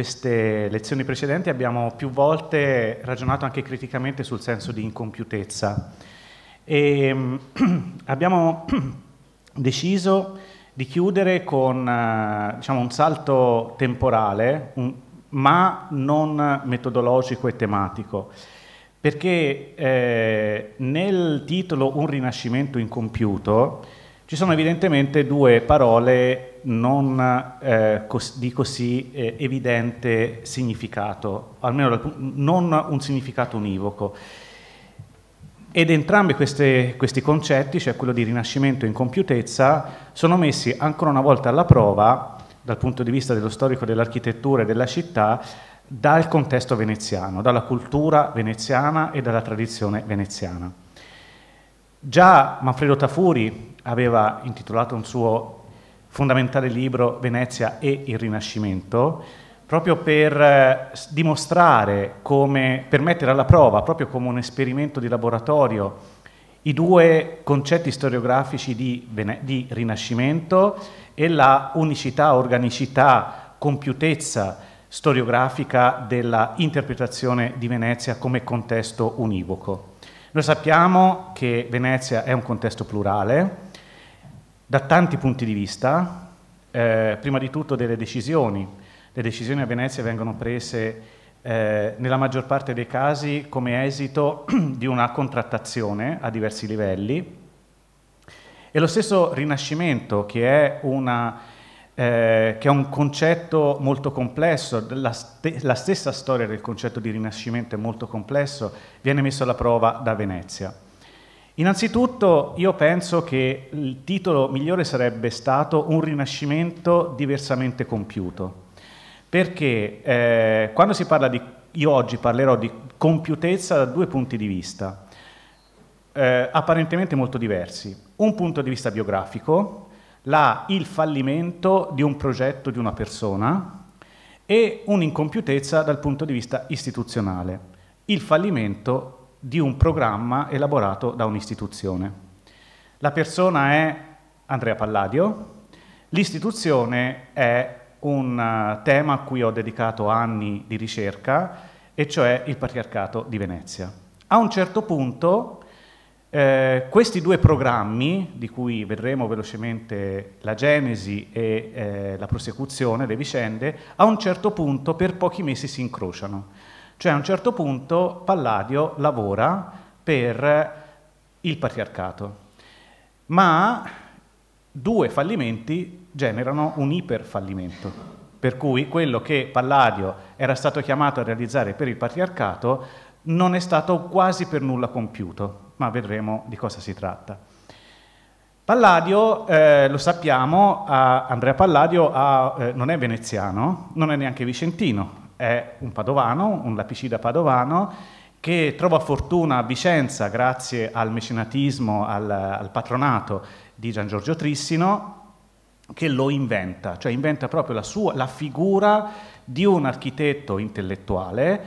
queste lezioni precedenti abbiamo più volte ragionato anche criticamente sul senso di incompiutezza e abbiamo deciso di chiudere con eh, diciamo, un salto temporale, un, ma non metodologico e tematico, perché eh, nel titolo Un rinascimento incompiuto ci sono evidentemente due parole non eh, cos di così eh, evidente significato, almeno non un significato univoco. Ed entrambi queste, questi concetti, cioè quello di rinascimento e incompiutezza, sono messi ancora una volta alla prova, dal punto di vista dello storico dell'architettura e della città, dal contesto veneziano, dalla cultura veneziana e dalla tradizione veneziana. Già Manfredo Tafuri aveva intitolato un suo fondamentale libro Venezia e il Rinascimento, proprio per eh, dimostrare come, per mettere alla prova, proprio come un esperimento di laboratorio, i due concetti storiografici di, di Rinascimento e la unicità, organicità, compiutezza storiografica della interpretazione di Venezia come contesto univoco. Noi sappiamo che Venezia è un contesto plurale, da tanti punti di vista, eh, prima di tutto delle decisioni. Le decisioni a Venezia vengono prese eh, nella maggior parte dei casi come esito di una contrattazione a diversi livelli e lo stesso Rinascimento che è, una, eh, che è un concetto molto complesso, la, st la stessa storia del concetto di Rinascimento è molto complesso, viene messo alla prova da Venezia. Innanzitutto io penso che il titolo migliore sarebbe stato Un rinascimento diversamente compiuto, perché eh, quando si parla di, io oggi parlerò di compiutezza da due punti di vista, eh, apparentemente molto diversi. Un punto di vista biografico, la, il fallimento di un progetto di una persona e un'incompiutezza dal punto di vista istituzionale, il fallimento di un programma elaborato da un'istituzione. La persona è Andrea Palladio, l'istituzione è un eh, tema a cui ho dedicato anni di ricerca, e cioè il patriarcato di Venezia. A un certo punto eh, questi due programmi, di cui vedremo velocemente la genesi e eh, la prosecuzione, le vicende, a un certo punto per pochi mesi si incrociano. Cioè a un certo punto Palladio lavora per il patriarcato, ma due fallimenti generano un iperfallimento. Per cui quello che Palladio era stato chiamato a realizzare per il patriarcato non è stato quasi per nulla compiuto, ma vedremo di cosa si tratta. Palladio, eh, lo sappiamo, eh, Andrea Palladio ha, eh, non è veneziano, non è neanche vicentino, è un padovano, un lapicida padovano, che trova fortuna a Vicenza grazie al mecenatismo, al, al patronato di Gian Giorgio Trissino, che lo inventa, cioè inventa proprio la, sua, la figura di un architetto intellettuale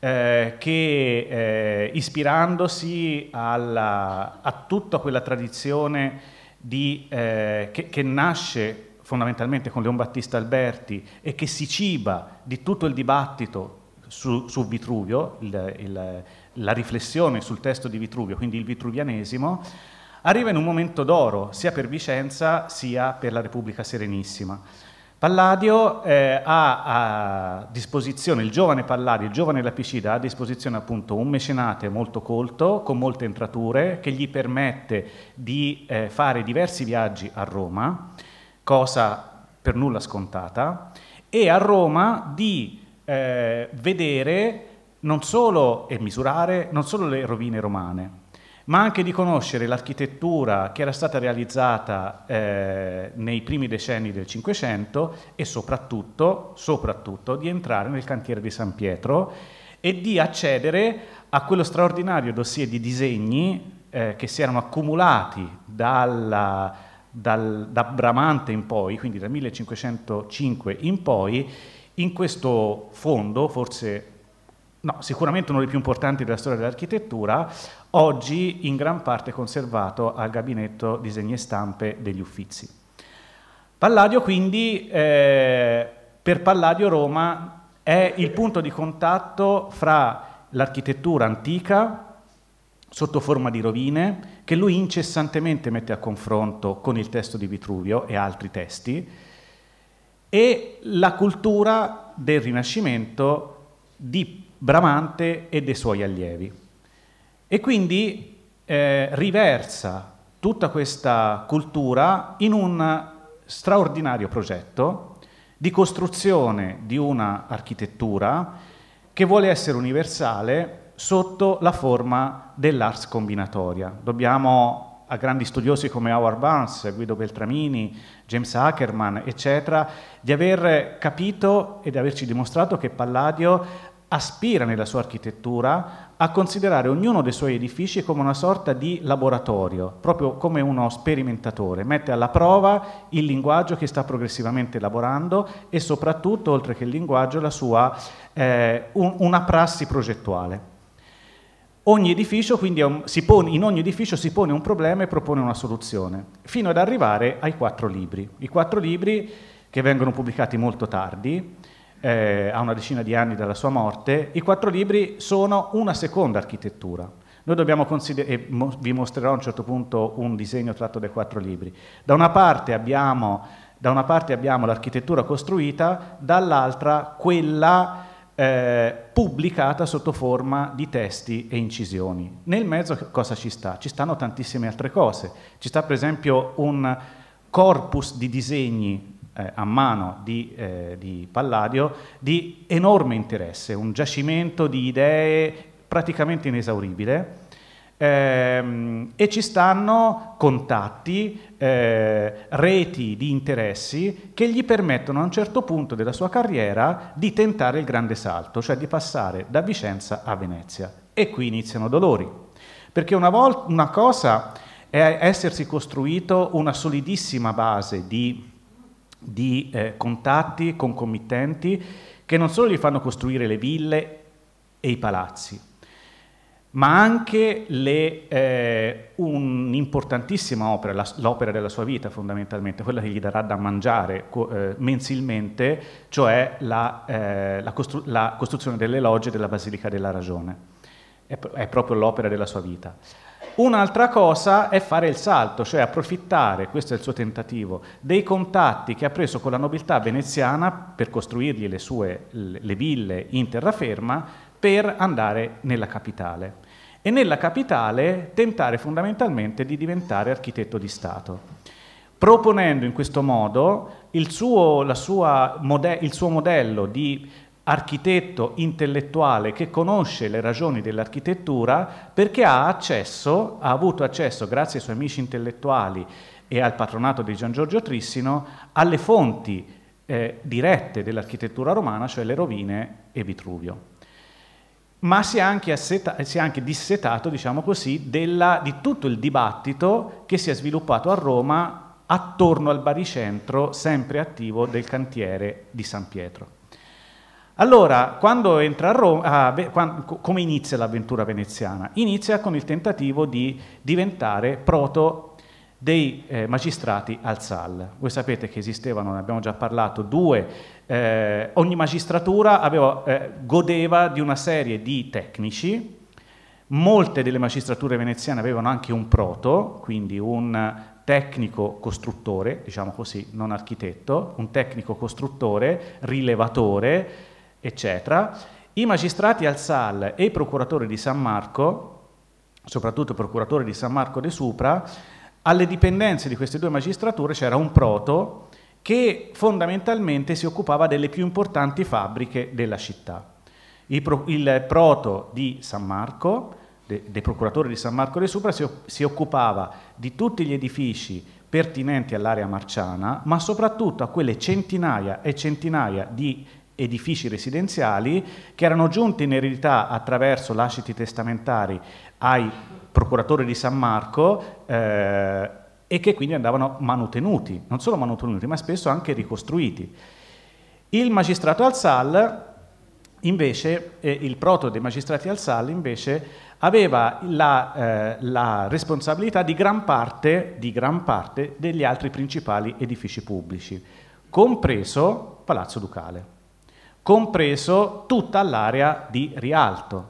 eh, che eh, ispirandosi alla, a tutta quella tradizione di, eh, che, che nasce fondamentalmente con Leon Battista Alberti e che si ciba di tutto il dibattito su, su Vitruvio, il, il, la riflessione sul testo di Vitruvio, quindi il vitruvianesimo, arriva in un momento d'oro sia per Vicenza sia per la Repubblica Serenissima. Palladio eh, ha a disposizione, il giovane Palladio, il giovane Lapicida, ha a disposizione appunto un mecenate molto colto, con molte entrature, che gli permette di eh, fare diversi viaggi a Roma, cosa per nulla scontata, e a Roma di eh, vedere non solo e misurare non solo le rovine romane, ma anche di conoscere l'architettura che era stata realizzata eh, nei primi decenni del Cinquecento e soprattutto, soprattutto di entrare nel cantiere di San Pietro e di accedere a quello straordinario dossier di disegni eh, che si erano accumulati dalla, dal, da Bramante in poi, quindi dal 1505 in poi, in questo fondo, forse no, sicuramente uno dei più importanti della storia dell'architettura, oggi in gran parte conservato al gabinetto disegni e stampe degli Uffizi. Palladio quindi, eh, per Palladio Roma è il punto di contatto fra l'architettura antica, sotto forma di rovine, che lui incessantemente mette a confronto con il testo di Vitruvio e altri testi, e la cultura del Rinascimento di Bramante e dei suoi allievi. E quindi eh, riversa tutta questa cultura in un straordinario progetto di costruzione di una architettura che vuole essere universale sotto la forma dell'ars combinatoria. Dobbiamo a grandi studiosi come Howard Barnes, Guido Beltramini, James Ackerman, eccetera, di aver capito e di averci dimostrato che Palladio aspira nella sua architettura a considerare ognuno dei suoi edifici come una sorta di laboratorio, proprio come uno sperimentatore, mette alla prova il linguaggio che sta progressivamente elaborando e soprattutto, oltre che il linguaggio, sua, eh, un, una prassi progettuale un, pone, in ogni edificio si pone un problema e propone una soluzione, fino ad arrivare ai quattro libri. I quattro libri che vengono pubblicati molto tardi, eh, a una decina di anni dalla sua morte, i quattro libri sono una seconda architettura. Noi dobbiamo considerare, mo vi mostrerò a un certo punto un disegno tratto dai quattro libri. Da una parte abbiamo, l'architettura costruita, dall'altra quella eh, pubblicata sotto forma di testi e incisioni. Nel mezzo cosa ci sta? Ci stanno tantissime altre cose. Ci sta per esempio un corpus di disegni eh, a mano di, eh, di Palladio di enorme interesse, un giacimento di idee praticamente inesauribile ehm, e ci stanno contatti, eh, reti di interessi che gli permettono a un certo punto della sua carriera di tentare il grande salto, cioè di passare da Vicenza a Venezia. E qui iniziano dolori, perché una, volta, una cosa è essersi costruito una solidissima base di, di eh, contatti concomittenti che non solo gli fanno costruire le ville e i palazzi, ma anche le, eh, un'importantissima opera, la, l'opera della sua vita fondamentalmente, quella che gli darà da mangiare co- eh, mensilmente, cioè la, eh, la, costru- la, costruzione delle logge della Basilica della Ragione. È, pr- è proprio l'opera della sua vita. Un'altra cosa è fare il salto, cioè approfittare, questo è il suo tentativo, dei contatti che ha preso con la nobiltà veneziana per costruirgli le sue le ville in terraferma per andare nella capitale e nella capitale tentare fondamentalmente di diventare architetto di Stato, proponendo in questo modo il suo, mode il suo modello di architetto intellettuale che conosce le ragioni dell'architettura perché ha accesso, ha avuto accesso grazie ai suoi amici intellettuali e al patronato di Gian Giorgio Trissino alle fonti eh, dirette dell'architettura romana, cioè le rovine e Vitruvio ma si è anche, asseta, si è anche dissetato, diciamo così, della, di tutto il dibattito che si è sviluppato a Roma attorno al baricentro sempre attivo del cantiere di San Pietro. Allora, Roma, ah, beh, quando, come inizia l'avventura veneziana? Inizia con il tentativo di diventare proto dei eh, magistrati al SAL. Voi sapete che esistevano, ne abbiamo già parlato, due eh, ogni magistratura aveva, eh, godeva di una serie di tecnici, molte delle magistrature veneziane avevano anche un proto, quindi un tecnico costruttore, diciamo così, non architetto, un tecnico costruttore, rilevatore, eccetera. I magistrati al SAL e i procuratori di San Marco, soprattutto il procuratore di San Marco de Supra, alle dipendenze di queste due magistrature c'era un proto, che fondamentalmente si occupava delle più importanti fabbriche della città. Il, pro, il proto di San Marco, de, dei procuratori di San Marco de Supra, si, si occupava di tutti gli edifici pertinenti all'area marciana, ma soprattutto a quelle centinaia e centinaia di edifici residenziali che erano giunti in eredità attraverso lasciti testamentari ai procuratori di San Marco eh, e che quindi andavano manutenuti, non solo manutenuti, ma spesso anche ricostruiti. Il magistrato al-Sal, invece, eh, il proto dei magistrati al-Sal, invece, aveva la, eh, la responsabilità di gran, parte, di gran parte degli altri principali edifici pubblici, compreso Palazzo Ducale, compreso tutta l'area di Rialto.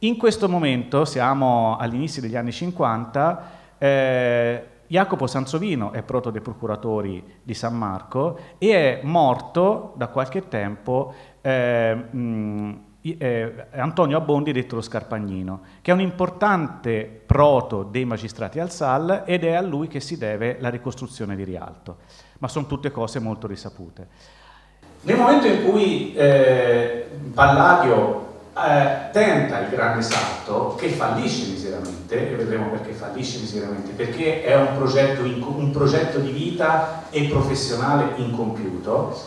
In questo momento, siamo all'inizio degli anni 50, eh, Jacopo Sansovino è proto dei procuratori di San Marco e è morto da qualche tempo eh, mh, eh, Antonio Abbondi, detto lo Scarpagnino, che è un importante proto dei magistrati al SAL ed è a lui che si deve la ricostruzione di Rialto. Ma sono tutte cose molto risapute. Nel momento in cui eh, Palladio eh, tenta il grande salto che fallisce miseramente, e vedremo perché fallisce miseramente, perché è un progetto, in, un progetto di vita e professionale incompiuto.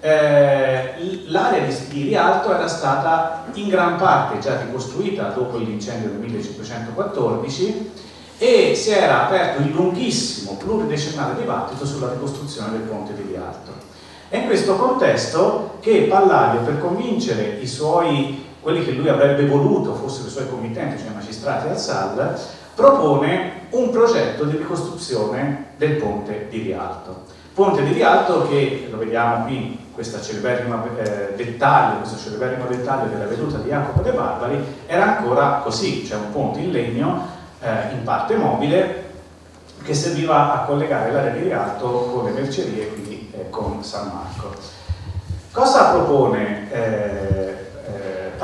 Eh, l'area di, di Rialto era stata in gran parte già ricostruita dopo l'incendio del 1514 e si era aperto il lunghissimo pluridecennale dibattito sulla ricostruzione del ponte di Rialto. È in questo contesto che Palladio, per convincere i suoi quelli che lui avrebbe voluto fossero i suoi committenti, cioè i magistrati al SAL, propone un progetto di ricostruzione del ponte di Rialto. Ponte di Rialto che, lo vediamo qui, questo celeberrimo eh, dettaglio, dettaglio, della veduta di Jacopo De Barbari, era ancora così, cioè un ponte in legno, eh, in parte mobile, che serviva a collegare l'area di Rialto con le mercerie, e quindi eh, con San Marco. Cosa propone eh,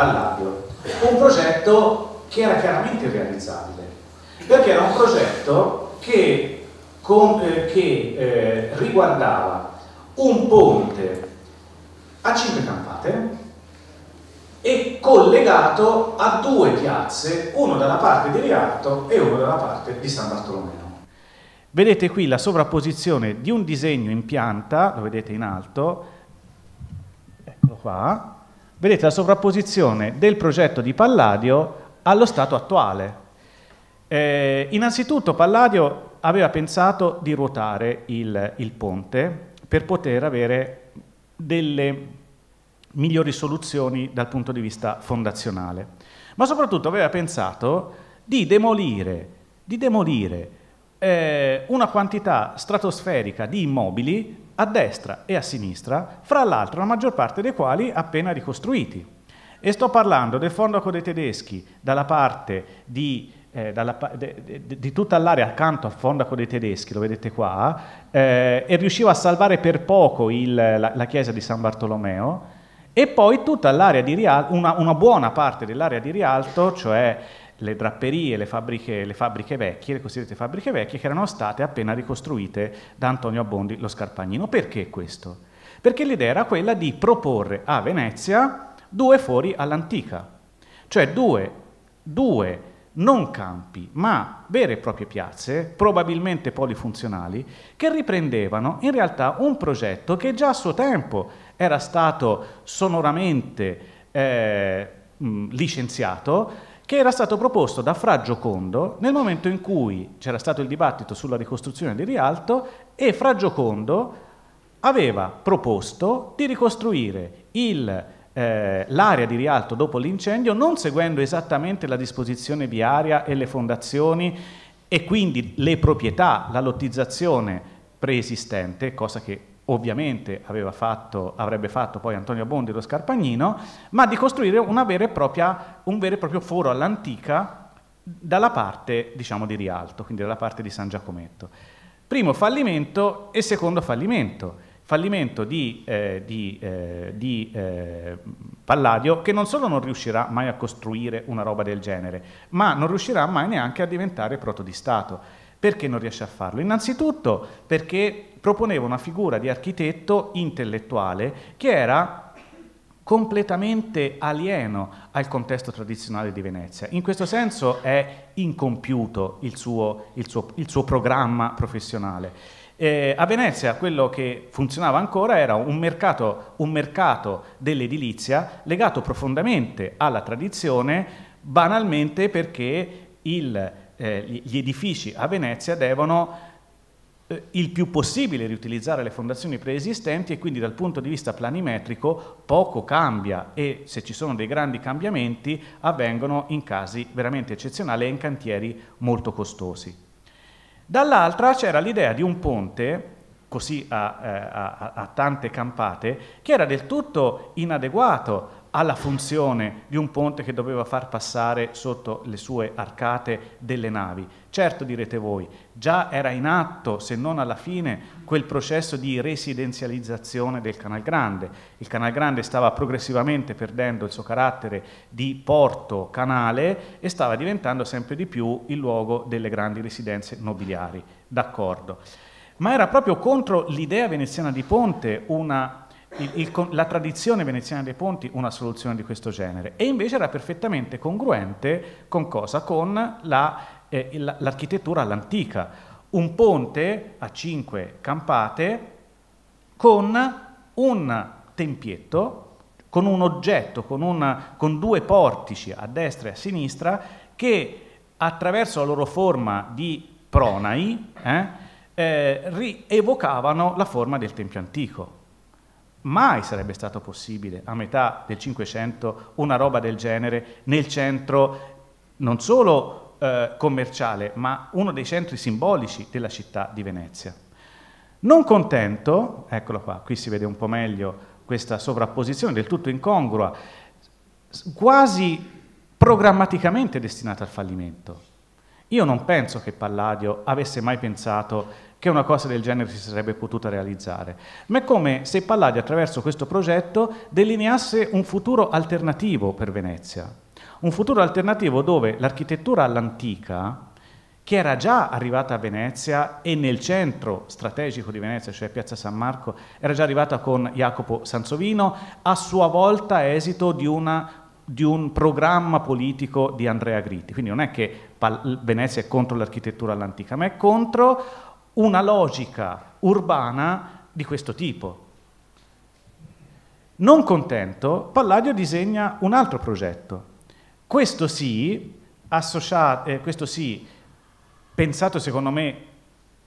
Palladio, un progetto che era chiaramente realizzabile, perché era un progetto che, con, eh, che eh, riguardava un ponte a cinque campate e collegato a due piazze, uno dalla parte di Rialto e uno dalla parte di San Bartolomeo. Vedete qui la sovrapposizione di un disegno in pianta, lo vedete in alto, eccolo qua, vedete la sovrapposizione del progetto di Palladio allo stato attuale. Eh, innanzitutto Palladio aveva pensato di ruotare il, il ponte per poter avere delle migliori soluzioni dal punto di vista fondazionale. Ma soprattutto aveva pensato di demolire, di demolire eh, una quantità stratosferica di immobili a destra e a sinistra, fra l'altro la maggior parte dei quali appena ricostruiti. E sto parlando del fondaco dei tedeschi dalla parte di, eh, dalla, de, de, di tutta l'area accanto al fondaco dei tedeschi, lo vedete qua, eh, e riusciva a salvare per poco il, la, la, chiesa di San Bartolomeo, e poi tutta l'area di Rialto, una, una buona parte dell'area di Rialto, cioè le drapperie, le fabbriche, le fabbriche vecchie, le cosiddette fabbriche vecchie, che erano state appena ricostruite da Antonio Abbondi lo Scarpagnino. Perché questo? Perché l'idea era quella di proporre a Venezia due fori all'antica, cioè due, due non campi, ma vere e proprie piazze, probabilmente polifunzionali, che riprendevano in realtà un progetto che già a suo tempo era stato sonoramente eh, licenziato che era stato proposto da Fra Giocondo nel momento in cui c'era stato il dibattito sulla ricostruzione di Rialto e Fra Giocondo aveva proposto di ricostruire il, eh, l'area di Rialto dopo l'incendio non seguendo esattamente la disposizione viaria e le fondazioni e quindi le proprietà, la lottizzazione preesistente, cosa che ovviamente fatto, avrebbe fatto poi Antonio Bondi e lo Scarpagnino, ma di costruire propria, un vero e proprio foro all'antica dalla parte diciamo, di Rialto, quindi dalla parte di San Giacometto. Primo fallimento e secondo fallimento. Fallimento di, eh, di, eh, di eh, Palladio che non solo non riuscirà mai a costruire una roba del genere, ma non riuscirà mai neanche a diventare proto di Stato. Perché non riesce a farlo? Innanzitutto perché proponeva una figura di architetto intellettuale che era completamente alieno al contesto tradizionale di Venezia. In questo senso è incompiuto il suo, il suo, il suo programma professionale. Eh, a Venezia quello che funzionava ancora era un mercato, un mercato dell'edilizia legato profondamente alla tradizione, banalmente perché il, eh, gli edifici a Venezia devono eh, il più possibile riutilizzare le fondazioni preesistenti e quindi dal punto di vista planimetrico poco cambia e se ci sono dei grandi cambiamenti avvengono in casi veramente eccezionali e in cantieri molto costosi. Dall'altra c'era l'idea di un ponte così a, eh, a, a, tante campate, che era del tutto inadeguato alla funzione di un ponte che doveva far passare sotto le sue arcate delle navi. Certo direte voi, già era in atto, se non alla fine, quel processo di residenzializzazione del Canal Grande. Il Canal Grande stava progressivamente perdendo il suo carattere di porto canale e stava diventando sempre di più il luogo delle grandi residenze nobiliari. D'accordo. Ma era proprio contro l'idea veneziana di ponte una il, il, la tradizione veneziana dei ponti una soluzione di questo genere e invece era perfettamente congruente con cosa? Con la eh, l'architettura all'antica, un ponte a cinque campate con un tempietto, con un oggetto, con, una, con due portici a destra e a sinistra che attraverso la loro forma di pronai eh, eh, rievocavano la forma del Tempio antico. Mai sarebbe stato possibile a metà del Cinquecento una roba del genere nel centro non solo eh, commerciale, ma uno dei centri simbolici della città di Venezia. Non contento, eccolo qua, qui si vede un po' meglio questa sovrapposizione del tutto incongrua, quasi programmaticamente destinata al fallimento. Io non penso che Palladio avesse mai pensato che una cosa del genere si sarebbe potuta realizzare, ma è come se Palladio attraverso questo progetto delineasse un futuro alternativo per Venezia. Un futuro alternativo dove l'architettura all'antica, che era già arrivata a Venezia e nel centro strategico di Venezia, cioè Piazza San Marco, era già arrivata con Jacopo Sansovino, a sua volta esito di una di un programma politico di Andrea Gritti. Quindi non è che Venezia è contro l'architettura all'antica, ma è contro una logica urbana di questo tipo. Non contento, Palladio disegna un altro progetto, questo sì, associato, eh, questo sì, pensato secondo me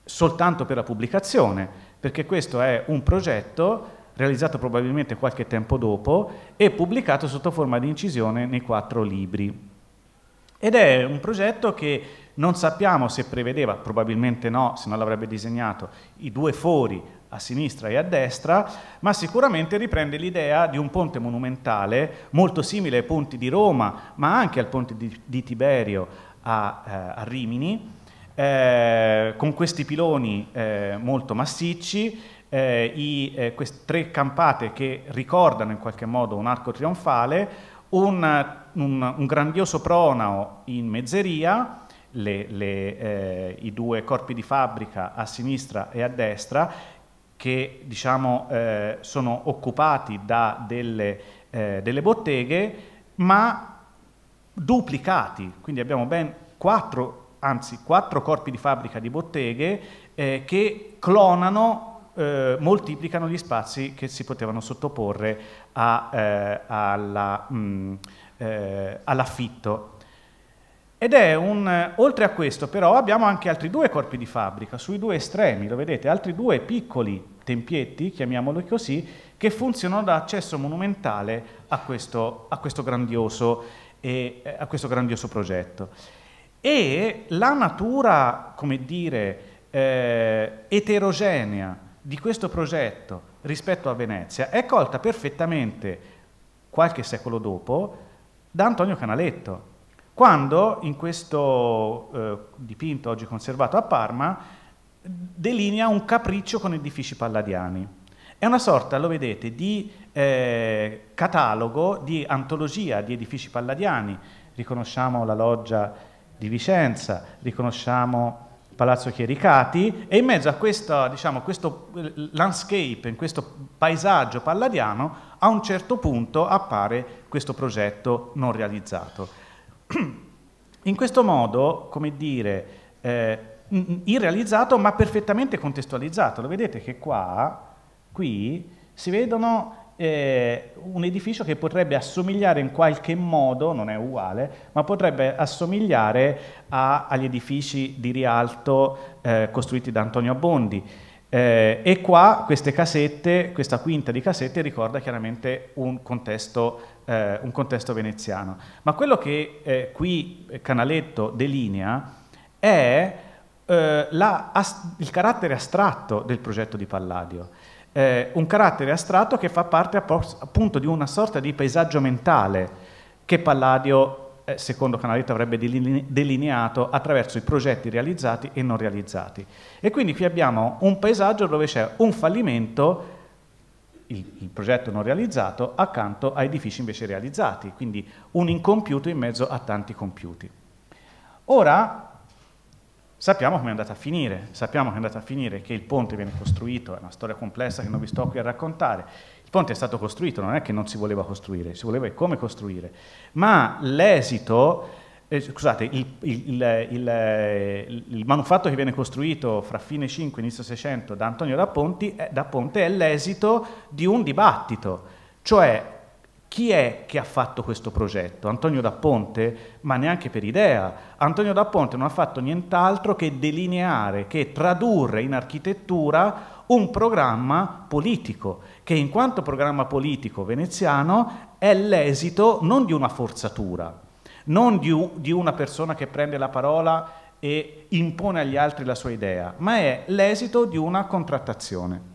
soltanto per la pubblicazione, perché questo è un progetto realizzato probabilmente qualche tempo dopo e pubblicato sotto forma di incisione nei quattro libri. Ed è un progetto che non sappiamo se prevedeva, probabilmente no, se non l'avrebbe disegnato, i due fori a sinistra e a destra, ma sicuramente riprende l'idea di un ponte monumentale molto simile ai ponti di Roma, ma anche al ponte di, di Tiberio a, eh, a Rimini, eh, con questi piloni eh, molto massicci, eh, i, eh, queste tre campate che ricordano in qualche modo un arco trionfale, un, un, un grandioso pronao in mezzeria, le, le, eh, i due corpi di fabbrica a sinistra e a destra che diciamo, eh, sono occupati da delle, eh, delle, botteghe, ma duplicati, quindi abbiamo ben quattro, anzi quattro corpi di fabbrica di botteghe eh, che clonano, eh, moltiplicano gli spazi che si potevano sottoporre a, eh, alla, mh, mm, eh, all'affitto ed è un, eh, oltre a questo però abbiamo anche altri due corpi di fabbrica, sui due estremi, lo vedete, altri due piccoli tempietti, chiamiamoli così, che funzionano da accesso monumentale a questo, a questo, grandioso, eh, a questo grandioso, progetto. E la natura, come dire, eh, eterogenea di questo progetto rispetto a Venezia è colta perfettamente qualche secolo dopo da Antonio Canaletto, quando in questo eh, dipinto oggi conservato a Parma delinea un capriccio con edifici palladiani. È una sorta, lo vedete, di eh, catalogo, di antologia di edifici palladiani. Riconosciamo la loggia di Vicenza, riconosciamo Palazzo Chiericati e in mezzo a questa, diciamo, questo eh, landscape, in questo paesaggio palladiano, a un certo punto appare questo progetto non realizzato. In questo modo, come dire, eh, mm, mm, irrealizzato ma perfettamente contestualizzato, lo vedete che qua, qui, si vedono eh, un edificio che potrebbe assomigliare in qualche modo, non è uguale, ma potrebbe assomigliare a, agli edifici di rialto eh, costruiti da Antonio Abbondi. Eh, e qua queste casette, questa quinta di casette ricorda chiaramente un contesto eh, un contesto veneziano. Ma quello che eh, qui eh, Canaletto delinea è eh, la, as, il carattere astratto del progetto di Palladio. Eh, un carattere astratto che fa parte appunto di una sorta di paesaggio mentale che Palladio secondo Canaletto avrebbe delineato attraverso i progetti realizzati e non realizzati. E quindi qui abbiamo un paesaggio dove c'è un fallimento il, il, progetto non realizzato accanto a edifici invece realizzati, quindi un incompiuto in mezzo a tanti compiuti. Ora sappiamo come è andata a finire, sappiamo che è andata a finire che il ponte viene costruito, è una storia complessa che non vi sto qui a raccontare, il ponte è stato costruito, non è che non si voleva costruire, si voleva come costruire, ma l'esito eh, scusate, il, il, il, il, manufatto che viene costruito fra fine 5 e inizio 600 da Antonio da, Ponti, eh, da Ponte è l'esito di un dibattito, cioè chi è che ha fatto questo progetto? Antonio da Ponte? Ma neanche per idea. Antonio da Ponte non ha fatto nient'altro che delineare, che tradurre in architettura un programma politico, che in quanto programma politico veneziano è l'esito non di una forzatura, non di, di una persona che prende la parola e impone agli altri la sua idea, ma è l'esito di una contrattazione.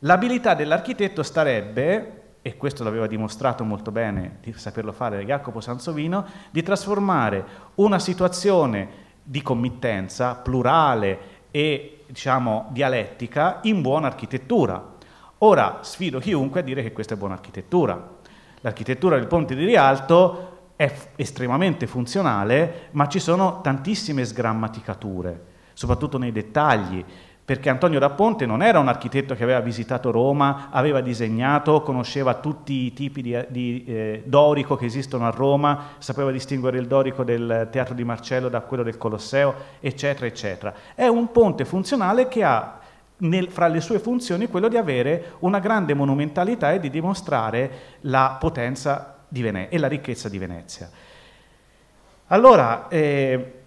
L'abilità dell'architetto starebbe, e questo l'aveva dimostrato molto bene di saperlo fare Jacopo Sansovino, di trasformare una situazione di committenza plurale e diciamo dialettica in buona architettura. Ora sfido chiunque a dire che questa è buona architettura. L'architettura del ponte di Rialto è estremamente funzionale, ma ci sono tantissime sgrammaticature, soprattutto nei dettagli perché Antonio da Ponte non era un architetto che aveva visitato Roma, aveva disegnato, conosceva tutti i tipi di, di eh, dorico che esistono a Roma, sapeva distinguere il dorico del Teatro di Marcello da quello del Colosseo, eccetera, eccetera. È un ponte funzionale che ha nel, fra le sue funzioni quello di avere una grande monumentalità e di dimostrare la potenza e la ricchezza di Venezia. Allora, eh,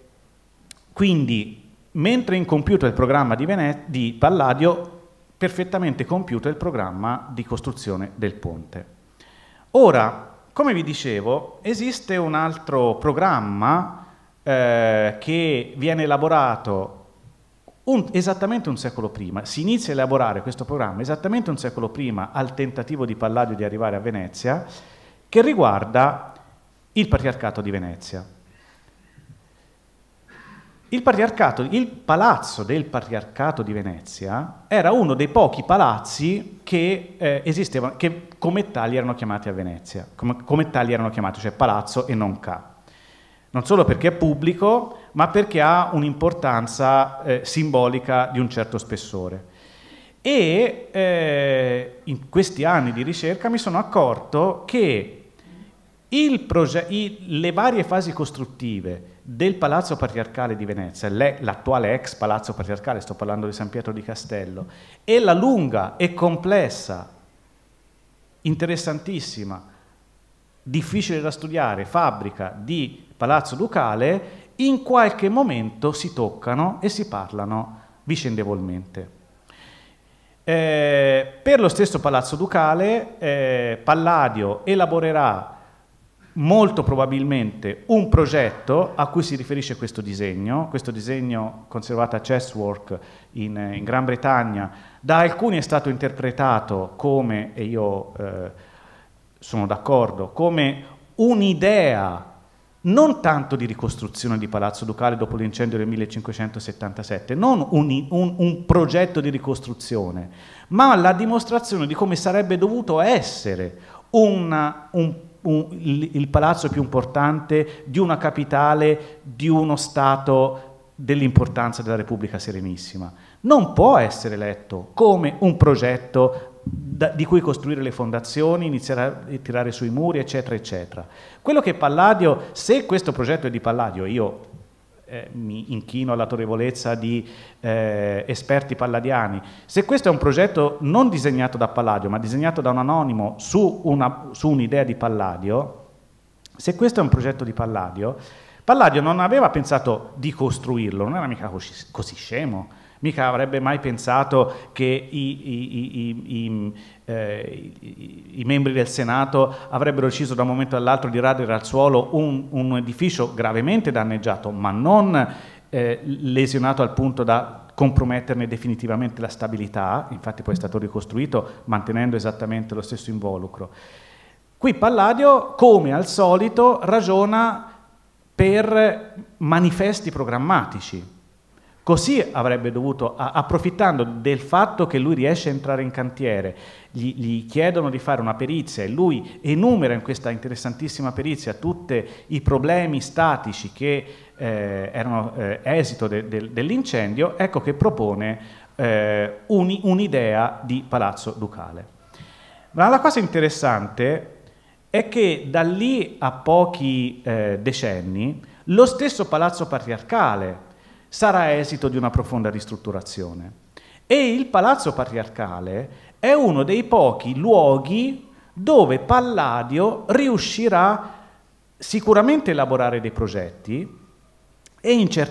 quindi, mentre incompiuto il programma di, Vene di Palladio, perfettamente compiuto il programma di costruzione del ponte. Ora, come vi dicevo, esiste un altro programma eh, che viene elaborato un, esattamente un secolo prima, si inizia a elaborare questo programma esattamente un secolo prima al tentativo di Palladio di arrivare a Venezia, che riguarda il patriarcato di Venezia. Il, il palazzo del patriarcato di Venezia era uno dei pochi palazzi che eh, esistevano, che come tali erano chiamati a Venezia, come, come tali erano chiamati, cioè palazzo e non ca. Non solo perché è pubblico, ma perché ha un'importanza eh, simbolica di un certo spessore. E eh, in questi anni di ricerca mi sono accorto che le varie fasi costruttive del Palazzo Patriarcale di Venezia, l'attuale ex Palazzo Patriarcale, sto parlando di San Pietro di Castello, e la lunga e complessa, interessantissima, difficile da studiare fabbrica di Palazzo Ducale, in qualche momento si toccano e si parlano vicendevolmente. Eh, per lo stesso Palazzo Ducale, eh, Palladio elaborerà molto probabilmente un progetto a cui si riferisce questo disegno, questo disegno conservato a Chesswork in, eh, in Gran Bretagna, da alcuni è stato interpretato come, e io eh, sono d'accordo, come un'idea non tanto di ricostruzione di Palazzo Ducale dopo l'incendio del 1577, non un, un, un progetto di ricostruzione, ma la dimostrazione di come sarebbe dovuto essere una, un un, il, il palazzo più importante di una capitale, di uno Stato dell'importanza della Repubblica Serenissima. Non può essere letto come un progetto da, di cui costruire le fondazioni, iniziare a tirare sui muri, eccetera, eccetera. Quello che Palladio, se questo progetto è di Palladio, io eh, mi inchino all'autorevolezza di eh, esperti palladiani, se questo è un progetto non disegnato da Palladio, ma disegnato da un anonimo su, una, su un'idea di Palladio, se questo è un progetto di Palladio, Palladio non aveva pensato di costruirlo, non era mica così, così scemo Mica avrebbe mai pensato che i, i, i, eh, i, membri del Senato avrebbero deciso da un momento all'altro di radere al suolo un, un edificio gravemente danneggiato, ma non eh, lesionato al punto da comprometterne definitivamente la stabilità, infatti poi è stato ricostruito mantenendo esattamente lo stesso involucro. Qui Palladio, come al solito, ragiona per manifesti programmatici, Così avrebbe dovuto, approfittando del fatto che lui riesce a entrare in cantiere, gli, gli, chiedono di fare una perizia e lui enumera in questa interessantissima perizia tutti i problemi statici che eh, erano eh, esito de, de, dell'incendio, ecco che propone eh, un, un'idea di palazzo ducale. Ma la cosa interessante è che da lì a pochi eh, decenni lo stesso palazzo patriarcale, sarà esito di una profonda ristrutturazione. E il palazzo patriarcale è uno dei pochi luoghi dove Palladio riuscirà sicuramente a elaborare dei progetti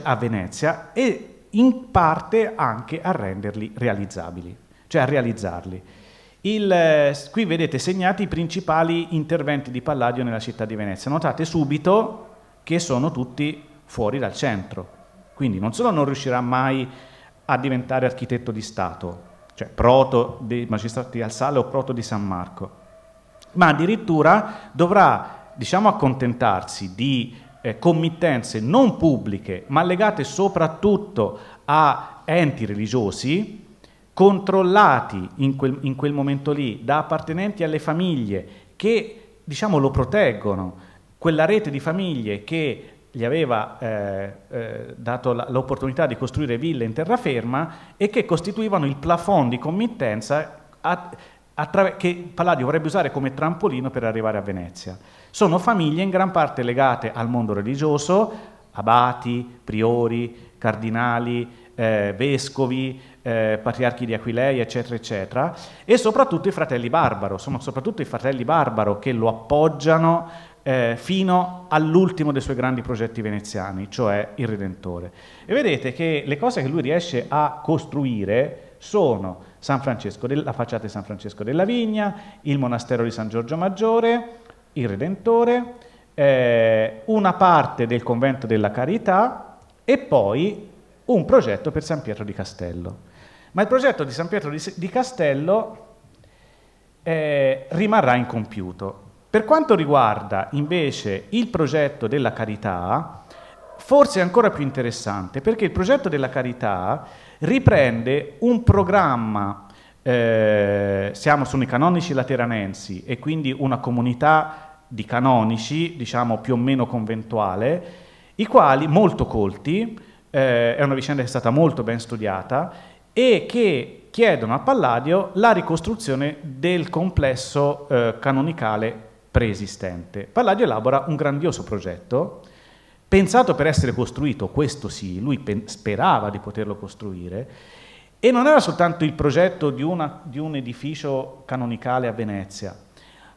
a Venezia e in parte anche a renderli realizzabili, cioè a realizzarli. Il, eh, qui vedete segnati i principali interventi di Palladio nella città di Venezia. Notate subito che sono tutti fuori dal centro, quindi non solo non riuscirà mai a diventare architetto di Stato, cioè proto dei magistrati di Alsale o proto di San Marco, ma addirittura dovrà diciamo, accontentarsi di eh, committenze non pubbliche, ma legate soprattutto a enti religiosi, controllati in quel, in quel momento lì da appartenenti alle famiglie che diciamo, lo proteggono, quella rete di famiglie che gli aveva eh, eh, dato l'opportunità di costruire ville in terraferma e che costituivano il plafond di committenza a, che Palladio vorrebbe usare come trampolino per arrivare a Venezia. Sono famiglie in gran parte legate al mondo religioso, abati, priori, cardinali, eh, vescovi, eh, patriarchi di Aquilei, eccetera, eccetera, e soprattutto i fratelli Barbaro, sono soprattutto i fratelli Barbaro che lo appoggiano eh, fino all'ultimo dei suoi grandi progetti veneziani, cioè il Redentore. E vedete che le cose che lui riesce a costruire sono la facciata di San Francesco della Vigna, il monastero di San Giorgio Maggiore, il Redentore, eh, una parte del convento della Carità e poi un progetto per San Pietro di Castello. Ma il progetto di San Pietro di, di Castello eh, rimarrà incompiuto, per quanto riguarda invece il progetto della carità, forse è ancora più interessante perché il progetto della carità riprende un programma, eh, siamo, sono i canonici lateranensi e quindi una comunità di canonici, diciamo più o meno conventuale, i quali molto colti, eh, è una vicenda che è stata molto ben studiata, e che chiedono a Palladio la ricostruzione del complesso eh, canonicale preesistente. Palladio elabora un grandioso progetto, pensato per essere costruito, questo sì, lui sperava di poterlo costruire, e non era soltanto il progetto di, una, di un edificio canonicale a Venezia,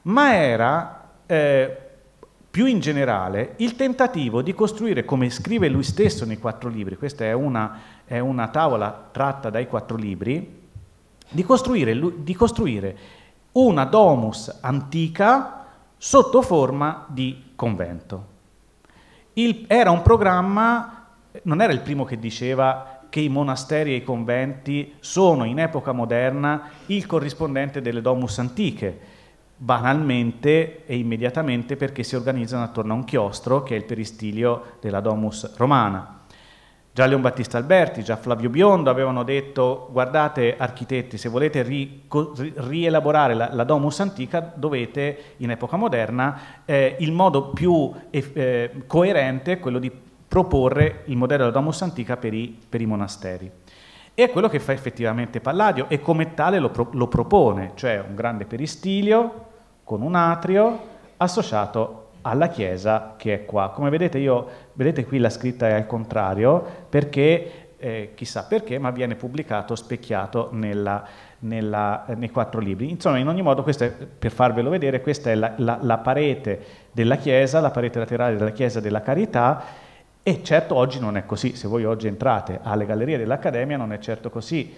ma era eh, più in generale il tentativo di costruire, come scrive lui stesso nei quattro libri, questa è una, è una tavola tratta dai quattro libri, di costruire, di costruire una domus antica sotto forma di convento. Il, era un programma, non era il primo che diceva che i monasteri e i conventi sono in epoca moderna il corrispondente delle domus antiche, banalmente e immediatamente perché si organizzano attorno a un chiostro che è il peristilio della domus romana. Già Leon Battista Alberti, già Flavio Biondo avevano detto guardate architetti, se volete ri rielaborare la, la, domus antica dovete in epoca moderna eh, il modo più eh, coerente è quello di proporre il modello della domus antica per i, per i monasteri. E è quello che fa effettivamente Palladio e come tale lo, pro lo propone, cioè un grande peristilio con un atrio associato alla Chiesa che è qua. Come vedete io, vedete qui la scritta è al contrario perché, eh, chissà perché, ma viene pubblicato, specchiato nella, nella, nei quattro libri. Insomma, in ogni modo, è, per farvelo vedere, questa è la, la, la parete della Chiesa, la parete laterale della Chiesa della Carità, e certo oggi non è così, se voi oggi entrate alle gallerie dell'Accademia non è certo così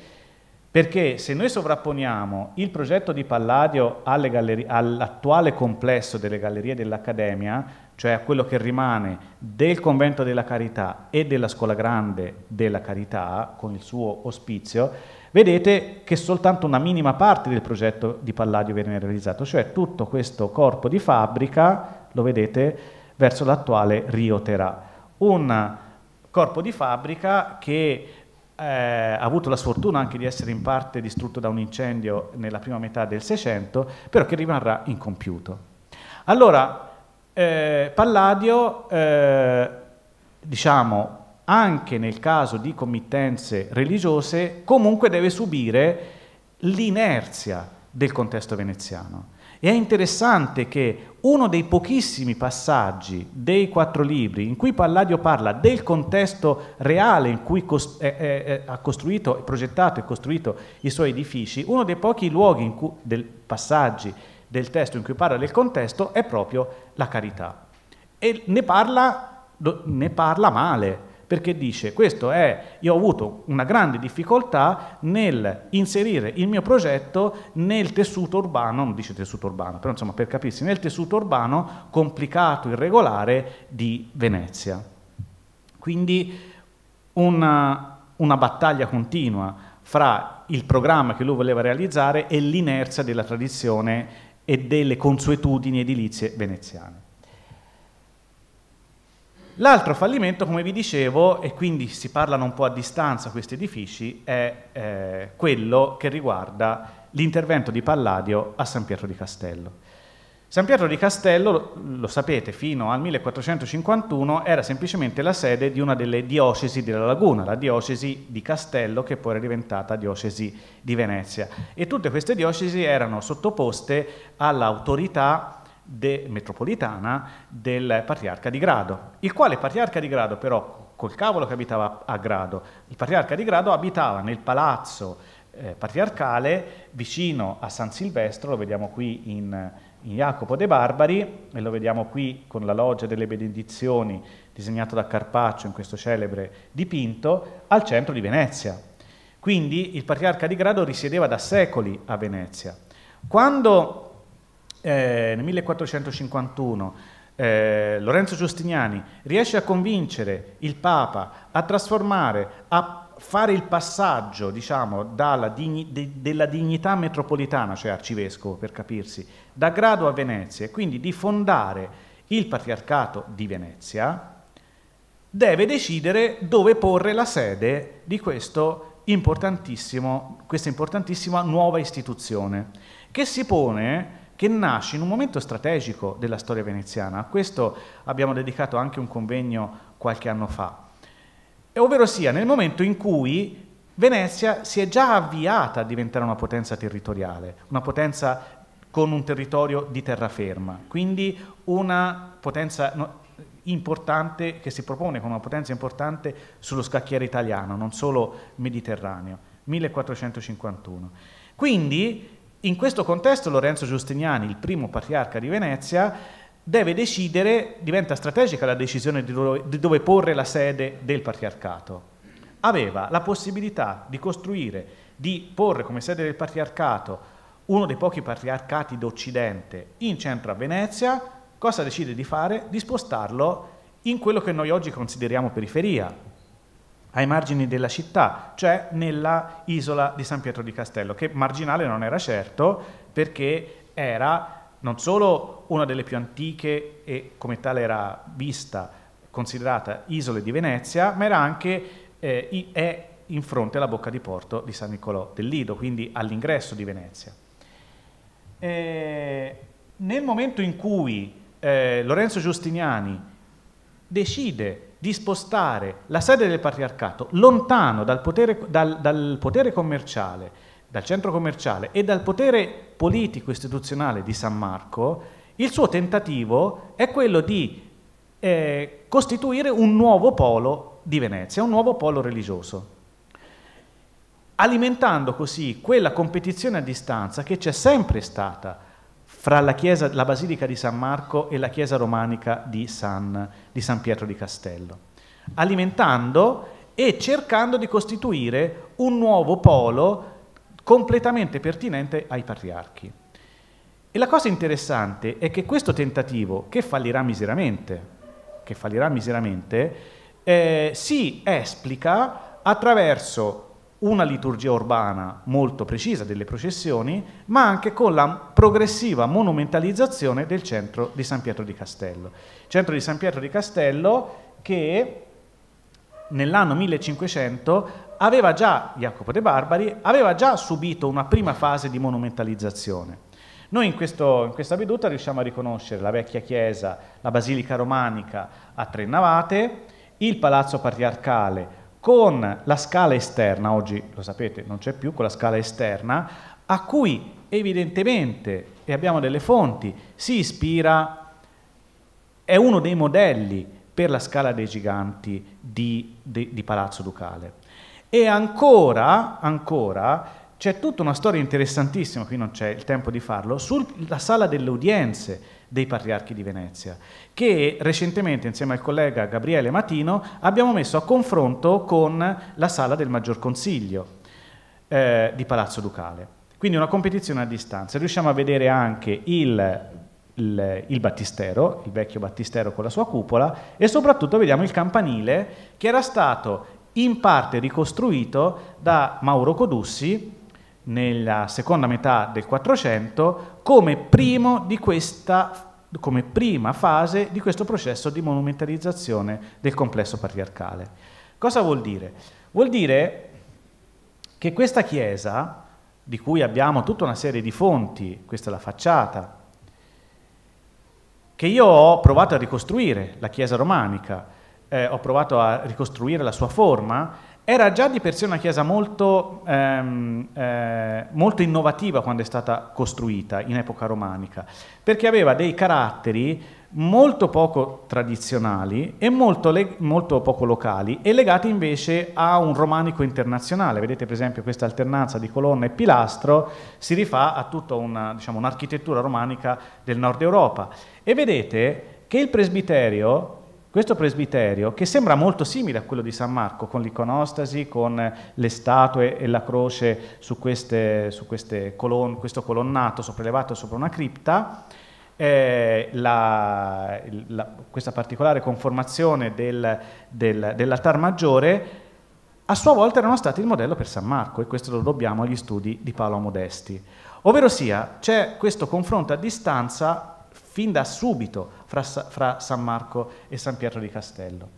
perché se noi sovrapponiamo il progetto di Palladio all'attuale complesso delle gallerie dell'Accademia, cioè a quello che rimane del Convento della Carità e della Scuola Grande della Carità, con il suo ospizio, vedete che soltanto una minima parte del progetto di Palladio viene realizzato, cioè tutto questo corpo di fabbrica, lo vedete, verso l'attuale Rio Terà. Un corpo di fabbrica che eh, ha avuto la sfortuna anche di essere in parte distrutto da un incendio nella prima metà del Seicento, però che rimarrà incompiuto. Allora, eh, Palladio, eh, diciamo, anche nel caso di committenze religiose, comunque deve subire l'inerzia del contesto veneziano. E è interessante che uno dei pochissimi passaggi dei quattro libri in cui Palladio parla del contesto reale in cui cost- eh, eh, ha costruito, progettato e costruito i suoi edifici, uno dei pochi luoghi cui, del passaggi del testo in cui parla del contesto è proprio la carità. E ne parla, ne parla male, perché dice questo è, io ho avuto una grande difficoltà nel inserire il mio progetto nel tessuto urbano, non dice tessuto urbano, però insomma per capirsi, nel tessuto urbano complicato, irregolare di Venezia. Quindi una, una battaglia continua fra il programma che lui voleva realizzare e l'inerzia della tradizione e delle consuetudini edilizie veneziane. L'altro fallimento, come vi dicevo, e quindi si parlano un po' a distanza questi edifici, è eh, quello che riguarda l'intervento di Palladio a San Pietro di Castello. San Pietro di Castello, lo sapete, fino al 1451 era semplicemente la sede di una delle diocesi della laguna, la diocesi di Castello che poi era diventata diocesi di Venezia. E tutte queste diocesi erano sottoposte all'autorità de metropolitana del patriarca di Grado, il quale patriarca di Grado però, col cavolo che abitava a Grado, il patriarca di Grado abitava nel palazzo eh, patriarcale vicino a San Silvestro, lo vediamo qui in, in Jacopo de Barbari e lo vediamo qui con la loggia delle benedizioni disegnata da Carpaccio in questo celebre dipinto, al centro di Venezia. Quindi il patriarca di Grado risiedeva da secoli a Venezia. Quando eh, nel 1451 eh, Lorenzo Giustiniani riesce a convincere il Papa a trasformare, a fare il passaggio diciamo, digni, de, della dignità metropolitana, cioè arcivescovo per capirsi, da Grado a Venezia e quindi di fondare il Patriarcato di Venezia, deve decidere dove porre la sede di importantissimo, questa importantissima nuova istituzione, che si pone che nasce in un momento strategico della storia veneziana. A questo abbiamo dedicato anche un convegno qualche anno fa. E ovvero sia nel momento in cui Venezia si è già avviata a diventare una potenza territoriale, una potenza con un territorio di terraferma, quindi una potenza importante che si propone come una potenza importante sullo scacchiere italiano, non solo mediterraneo, 1451. Quindi in questo contesto Lorenzo Giustiniani, il primo patriarca di Venezia, deve decidere, diventa strategica la decisione di dove, di dove porre la sede del patriarcato. Aveva la possibilità di costruire, di porre come sede del patriarcato uno dei pochi patriarcati d'Occidente in centro a Venezia, cosa decide di fare? Di spostarlo in quello che noi oggi consideriamo periferia, ai margini della città, cioè nella isola di San Pietro di Castello, che marginale non era certo perché era non solo una delle più antiche e come tale era vista, considerata isole di Venezia, ma era anche eh, è in fronte alla bocca di porto di San Niccolò del Lido, quindi all'ingresso di Venezia. Eh, nel momento in cui eh, Lorenzo Giustiniani decide di spostare la sede del patriarcato lontano dal potere, dal, dal potere commerciale, dal centro commerciale e dal potere politico istituzionale di San Marco, il suo tentativo è quello di eh, costituire un nuovo polo di Venezia, un nuovo polo religioso, alimentando così quella competizione a distanza che c'è sempre stata fra la, chiesa, la, Basilica di San Marco e la Chiesa Romanica di San, di San Pietro di Castello, alimentando e cercando di costituire un nuovo polo completamente pertinente ai patriarchi. E la cosa interessante è che questo tentativo, che fallirà miseramente, che fallirà miseramente eh, si esplica attraverso una liturgia urbana molto precisa delle processioni, ma anche con la progressiva monumentalizzazione del centro di San Pietro di Castello. Centro di San Pietro di Castello che nell'anno 1500 aveva già, Jacopo de Barbari, aveva già subito una prima fase di monumentalizzazione. Noi in, questo, in questa veduta riusciamo a riconoscere la vecchia chiesa, la basilica romanica a tre navate, il palazzo patriarcale con la scala esterna, oggi lo sapete non c'è più, con la scala esterna, a cui evidentemente, e abbiamo delle fonti, si ispira, è uno dei modelli per la scala dei giganti di, di, di Palazzo Ducale. E ancora, ancora c'è tutta una storia interessantissima, qui non c'è il tempo di farlo, sulla sala delle udienze, dei patriarchi di Venezia, che recentemente insieme al collega Gabriele Matino abbiamo messo a confronto con la sala del Maggior Consiglio eh, di Palazzo Ducale. Quindi una competizione a distanza. Riusciamo a vedere anche il, il, il battistero, il vecchio battistero con la sua cupola e soprattutto vediamo il campanile che era stato in parte ricostruito da Mauro Codussi nella seconda metà del 400 come, questa, come prima fase di questo processo di monumentalizzazione del complesso patriarcale. Cosa vuol dire? Vuol dire che questa chiesa, di cui abbiamo tutta una serie di fonti, questa è la facciata, che io ho provato a ricostruire, la chiesa romanica, eh, ho provato a ricostruire la sua forma, era già di per sé una chiesa molto, ehm, eh, molto, innovativa quando è stata costruita in epoca romanica, perché aveva dei caratteri molto poco tradizionali e molto, molto, poco locali e legati invece a un romanico internazionale. Vedete per esempio questa alternanza di colonna e pilastro si rifà a tutta una, diciamo, un'architettura romanica del nord Europa. E vedete che il presbiterio questo presbiterio, che sembra molto simile a quello di San Marco, con l'iconostasi, con le statue e la croce su, queste, su queste colon, questo colonnato sopraelevato sopra una cripta, eh, la, la, questa particolare conformazione del, del, dell'altar maggiore, a sua volta erano stati il modello per San Marco, e questo lo dobbiamo agli studi di Paolo Modesti. Ovvero sia, c'è questo confronto a distanza fin da subito fra, fra San Marco e San Pietro di Castello.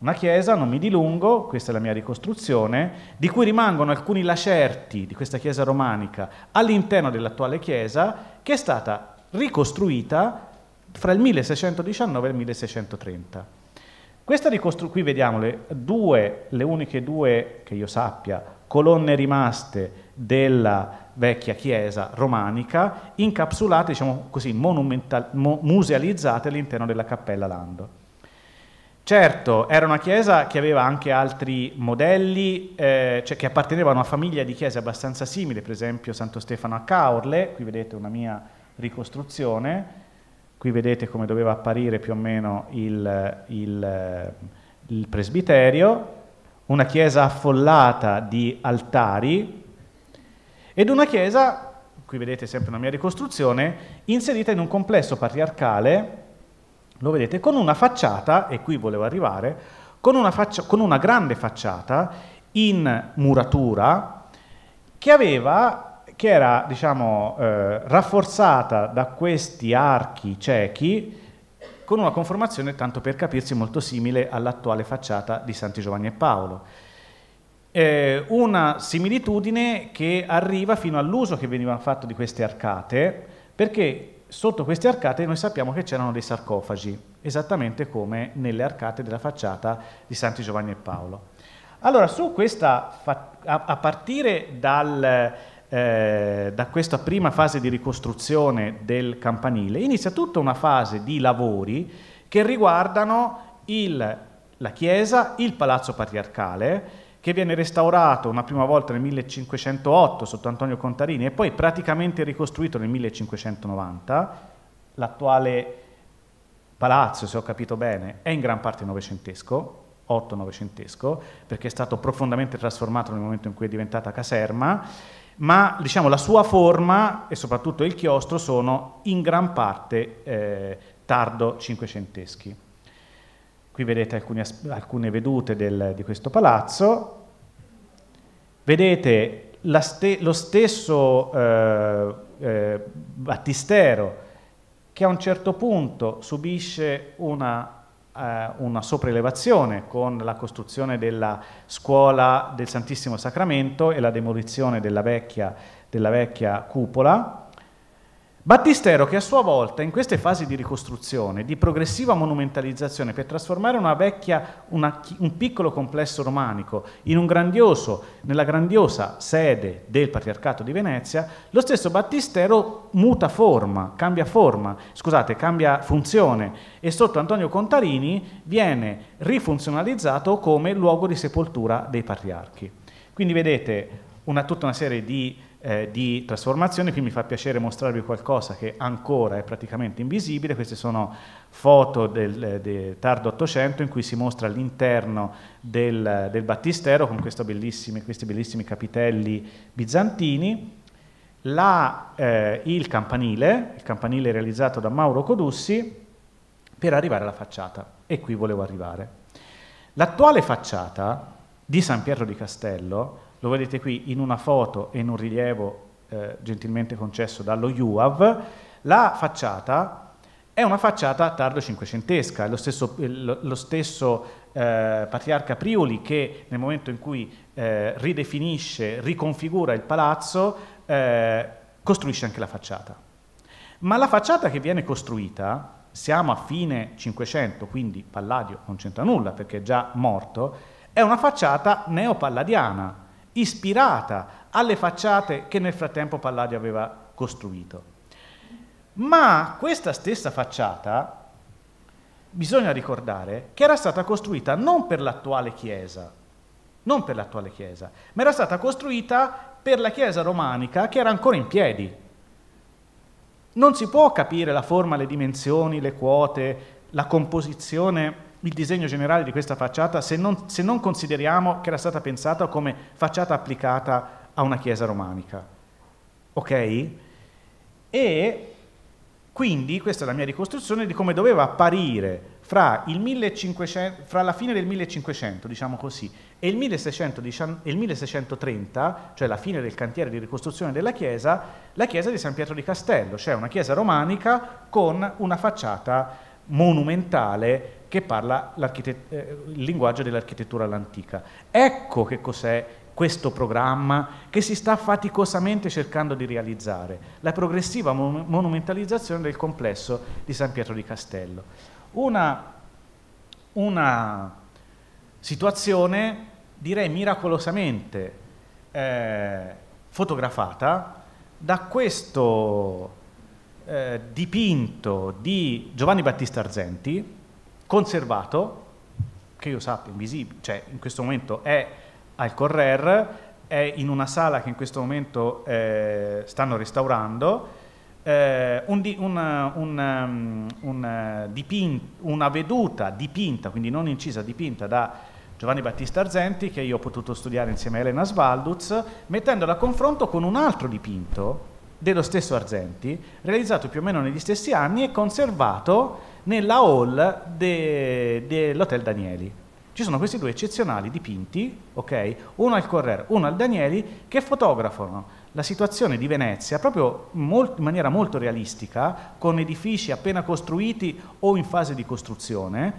Una chiesa, non mi dilungo, questa è la mia ricostruzione, di cui rimangono alcuni lacerti di questa chiesa romanica all'interno dell'attuale chiesa, che è stata ricostruita fra il 1619 e il 1630. Questa ricostruzione, qui vediamo le, due, le uniche due, che io sappia, colonne rimaste della vecchia chiesa romanica, incapsulate, diciamo così, mo musealizzate all'interno della cappella Lando. Certo, era una chiesa che aveva anche altri modelli, eh, cioè che apparteneva a una famiglia di chiese abbastanza simile, per esempio Santo Stefano a Caorle, qui vedete una mia ricostruzione, qui vedete come doveva apparire più o meno il, il, il presbiterio, una chiesa affollata di altari, ed una chiesa, qui vedete sempre una mia ricostruzione, inserita in un complesso patriarcale, lo vedete, con una facciata, e qui volevo arrivare, con una, faccia, con una grande facciata in muratura che aveva che era diciamo, eh, rafforzata da questi archi ciechi con una conformazione, tanto per capirsi, molto simile all'attuale facciata di Santi Giovanni e Paolo eh, una similitudine che arriva fino all'uso che veniva fatto di queste arcate, perché sotto queste arcate noi sappiamo che c'erano dei sarcofagi, esattamente come nelle arcate della facciata di Santi Giovanni e Paolo. Allora, questa, a partire dal, eh, da questa prima fase di ricostruzione del campanile, inizia tutta una fase di lavori che riguardano il, la chiesa, il palazzo patriarcale, che viene restaurato una prima volta nel 1508 sotto Antonio Contarini e poi praticamente ricostruito nel 1590. L'attuale palazzo, se ho capito bene, è in gran parte novecentesco, 8-novecentesco, perché è stato profondamente trasformato nel momento in cui è diventata caserma, ma diciamo, la sua forma e soprattutto il chiostro sono in gran parte eh, tardo cinquecenteschi. Qui vedete alcune, alcune vedute del, di questo palazzo. Vedete ste, lo stesso eh, eh, battistero che a un certo punto subisce una, eh, una sopraelevazione con la costruzione della scuola del Santissimo Sacramento e la demolizione della vecchia, della vecchia cupola Battistero che a sua volta in queste fasi di ricostruzione, di progressiva monumentalizzazione per trasformare una vecchia, una, un piccolo complesso romanico in grandioso, nella grandiosa sede del Patriarcato di Venezia, lo stesso Battistero muta forma, cambia forma, scusate, cambia funzione e sotto Antonio Contarini viene rifunzionalizzato come luogo di sepoltura dei patriarchi. Quindi vedete una, tutta una serie di eh, di trasformazione, qui mi fa piacere mostrarvi qualcosa che ancora è praticamente invisibile, queste sono foto del, eh, del tardo 800 in cui si mostra l'interno del, del, battistero con bellissimi, questi bellissimi capitelli bizantini, la, eh, il campanile, il campanile realizzato da Mauro Codussi, per arrivare alla facciata. E qui volevo arrivare. L'attuale facciata di San Pietro di Castello lo vedete qui in una foto e in un rilievo eh, gentilmente concesso dallo UAV, la facciata è una facciata tardo cinquecentesca, è lo stesso, eh, lo stesso eh, patriarca Priuli che nel momento in cui eh, ridefinisce, riconfigura il palazzo, eh, costruisce anche la facciata. Ma la facciata che viene costruita, siamo a fine 500, quindi Palladio non c'entra nulla perché è già morto, è una facciata neopalladiana, ispirata alle facciate che nel frattempo Palladio aveva costruito. Ma questa stessa facciata, bisogna ricordare, che era stata costruita non per l'attuale chiesa, non per l'attuale chiesa, ma era stata costruita per la chiesa romanica che era ancora in piedi. Non si può capire la forma, le dimensioni, le quote, la composizione il disegno generale di questa facciata se non, se non consideriamo che era stata pensata come facciata applicata a una chiesa romanica. Ok? E quindi questa è la mia ricostruzione di come doveva apparire fra, 1500, fra la fine del 1500, diciamo così, e il, 1600, e il 1630, cioè la fine del cantiere di ricostruzione della chiesa, la chiesa di San Pietro di Castello, cioè una chiesa romanica con una facciata monumentale che parla eh, il linguaggio dell'architettura all'antica. Ecco che cos'è questo programma che si sta faticosamente cercando di realizzare, la progressiva mon monumentalizzazione del complesso di San Pietro di Castello. Una, una situazione, direi miracolosamente, eh, fotografata da questo eh, dipinto di Giovanni Battista Arzenti, conservato, che io sappia, invisibile, cioè in questo momento è al Correr, è in una sala che in questo momento eh, stanno restaurando, eh, un di, una, un, un, um, eh, una veduta dipinta, quindi non incisa, dipinta da Giovanni Battista Arzenti, che io ho potuto studiare insieme a Elena Svalduz, mettendola a confronto con un altro dipinto dello stesso Arzenti, realizzato più o meno negli stessi anni e conservato nella hall de, dell'Hotel Danieli. Ci sono questi due eccezionali dipinti, okay? uno al Correr, uno al Danieli, che fotografano la situazione di Venezia proprio molt, in maniera molto realistica, con edifici appena costruiti o in fase di costruzione,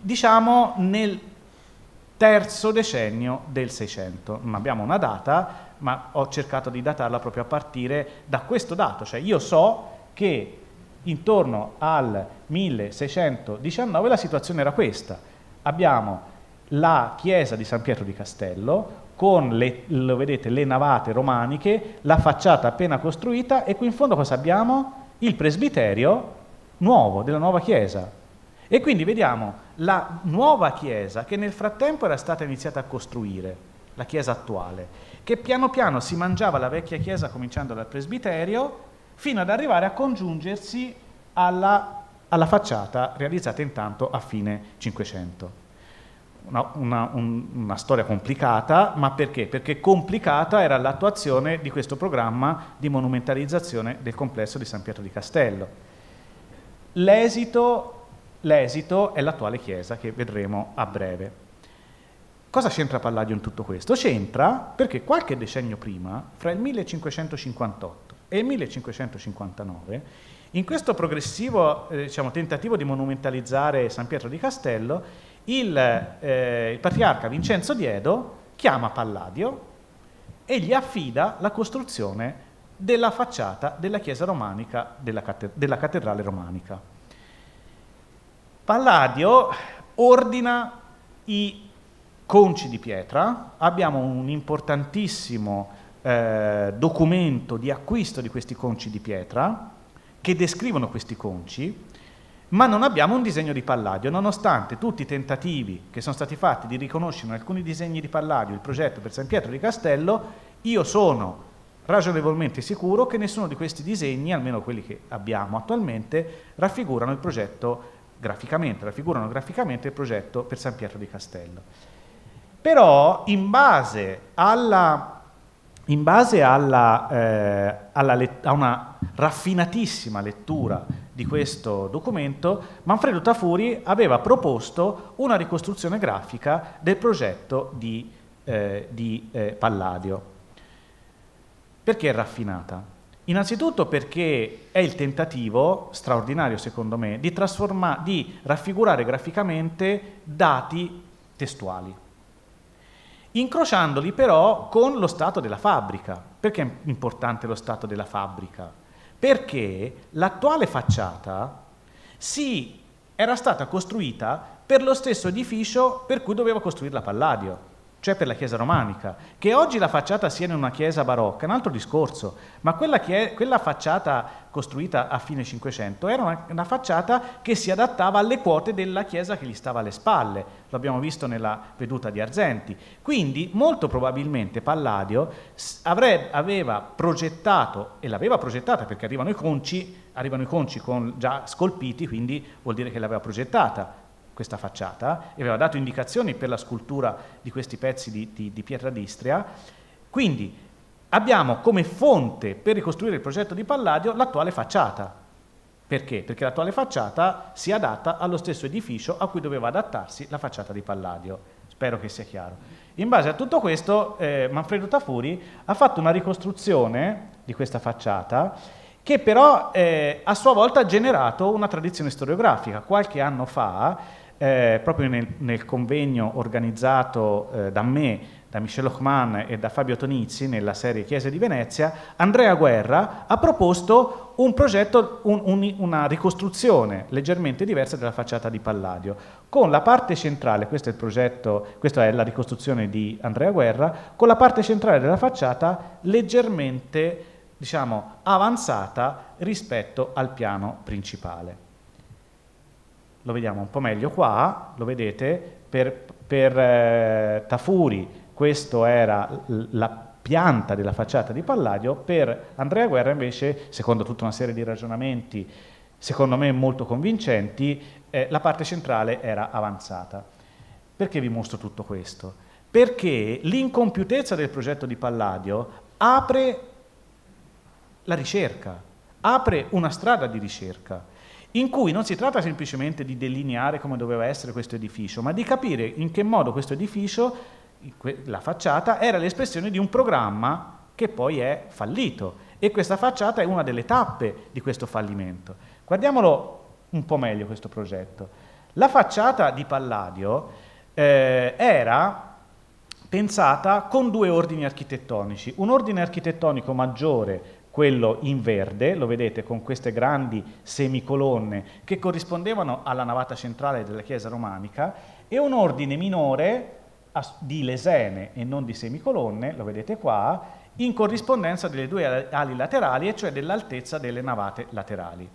diciamo nel terzo decennio del Seicento. Non abbiamo una data, ma ho cercato di datarla proprio a partire da questo dato, cioè io so che intorno al 1619 la situazione era questa. Abbiamo la chiesa di San Pietro di Castello con le, vedete, le navate romaniche, la facciata appena costruita e qui in fondo cosa abbiamo? Il presbiterio nuovo, della nuova chiesa. E quindi vediamo la nuova chiesa che nel frattempo era stata iniziata a costruire, la chiesa attuale, che piano piano si mangiava la vecchia chiesa cominciando dal presbiterio fino ad arrivare a congiungersi alla, alla facciata realizzata intanto a fine Cinquecento. Una, una, un, una, storia complicata, ma perché? Perché complicata era l'attuazione di questo programma di monumentalizzazione del complesso di San Pietro di Castello. L'esito, l'esito è l'attuale chiesa che vedremo a breve. Cosa c'entra Palladio in tutto questo? C'entra perché qualche decennio prima, fra il 1558 e il 1559. In questo progressivo eh, diciamo, tentativo di monumentalizzare San Pietro di Castello, il, eh, il patriarca Vincenzo Diedo chiama Palladio e gli affida la costruzione della facciata della chiesa romanica, della, cate- della cattedrale romanica. Palladio ordina i conci di pietra, abbiamo un importantissimo eh, documento di acquisto di questi conci di pietra che descrivono questi conci, ma non abbiamo un disegno di Palladio, nonostante tutti i tentativi che sono stati fatti di riconoscere in alcuni disegni di Palladio il progetto per San Pietro di Castello, io sono ragionevolmente sicuro che nessuno di questi disegni, almeno quelli che abbiamo attualmente, raffigurano il progetto graficamente, raffigurano graficamente il progetto per San Pietro di Castello. Però in base alla in base alla, eh, alla a una raffinatissima lettura di questo documento, Manfredo Tafuri aveva proposto una ricostruzione grafica del progetto di, eh, di eh, Palladio. Perché è raffinata? Innanzitutto perché è il tentativo, straordinario secondo me, di, di raffigurare graficamente dati testuali incrociandoli però con lo stato della fabbrica. Perché è importante lo stato della fabbrica? Perché l'attuale facciata si era stata costruita per lo stesso edificio per cui doveva costruire la Palladio cioè per la chiesa romanica. Che oggi la facciata sia in una chiesa barocca è un altro discorso, ma quella, è, quella facciata costruita a fine Cinquecento era una, una, facciata che si adattava alle quote della chiesa che gli stava alle spalle, lo abbiamo visto nella veduta di Arzenti. Quindi molto probabilmente Palladio avrebbe, aveva progettato, e l'aveva progettata perché arrivano i conci, arrivano i conci con, già scolpiti, quindi vuol dire che l'aveva progettata questa facciata e aveva dato indicazioni per la scultura di questi pezzi di, di, di pietra d'Istria. Quindi abbiamo come fonte per ricostruire il progetto di Palladio l'attuale facciata. Perché? Perché l'attuale facciata si adatta allo stesso edificio a cui doveva adattarsi la facciata di Palladio. Spero che sia chiaro. In base a tutto questo, eh, Manfredo Tafuri ha fatto una ricostruzione di questa facciata che però eh, a sua volta ha generato una tradizione storiografica. Qualche anno fa eh, proprio nel, nel, convegno organizzato eh, da me, da Michel Ochman e da Fabio Tonizzi nella serie Chiese di Venezia, Andrea Guerra ha proposto un progetto, un, un, una ricostruzione leggermente diversa della facciata di Palladio, con la parte centrale, questo è il progetto, questa è la ricostruzione di Andrea Guerra, con la parte centrale della facciata leggermente diciamo, avanzata rispetto al piano principale lo vediamo un po' meglio qua, lo vedete, per, per eh, Tafuri questa era la pianta della facciata di Palladio, per Andrea Guerra invece, secondo tutta una serie di ragionamenti, secondo me molto convincenti, eh, la parte centrale era avanzata. Perché vi mostro tutto questo? Perché l'incompiutezza del progetto di Palladio apre la ricerca, apre una strada di ricerca in cui non si tratta semplicemente di delineare come doveva essere questo edificio, ma di capire in che modo questo edificio, la facciata, era l'espressione di un programma che poi è fallito. E questa facciata è una delle tappe di questo fallimento. Guardiamolo un po' meglio questo progetto. La facciata di Palladio eh, era pensata con due ordini architettonici, un ordine architettonico maggiore quello in verde, lo vedete con queste grandi semicolonne che corrispondevano alla navata centrale della chiesa romanica, e un ordine minore di lesene e non di semicolonne, lo vedete qua, in corrispondenza delle due ali laterali, e cioè dell'altezza delle navate laterali.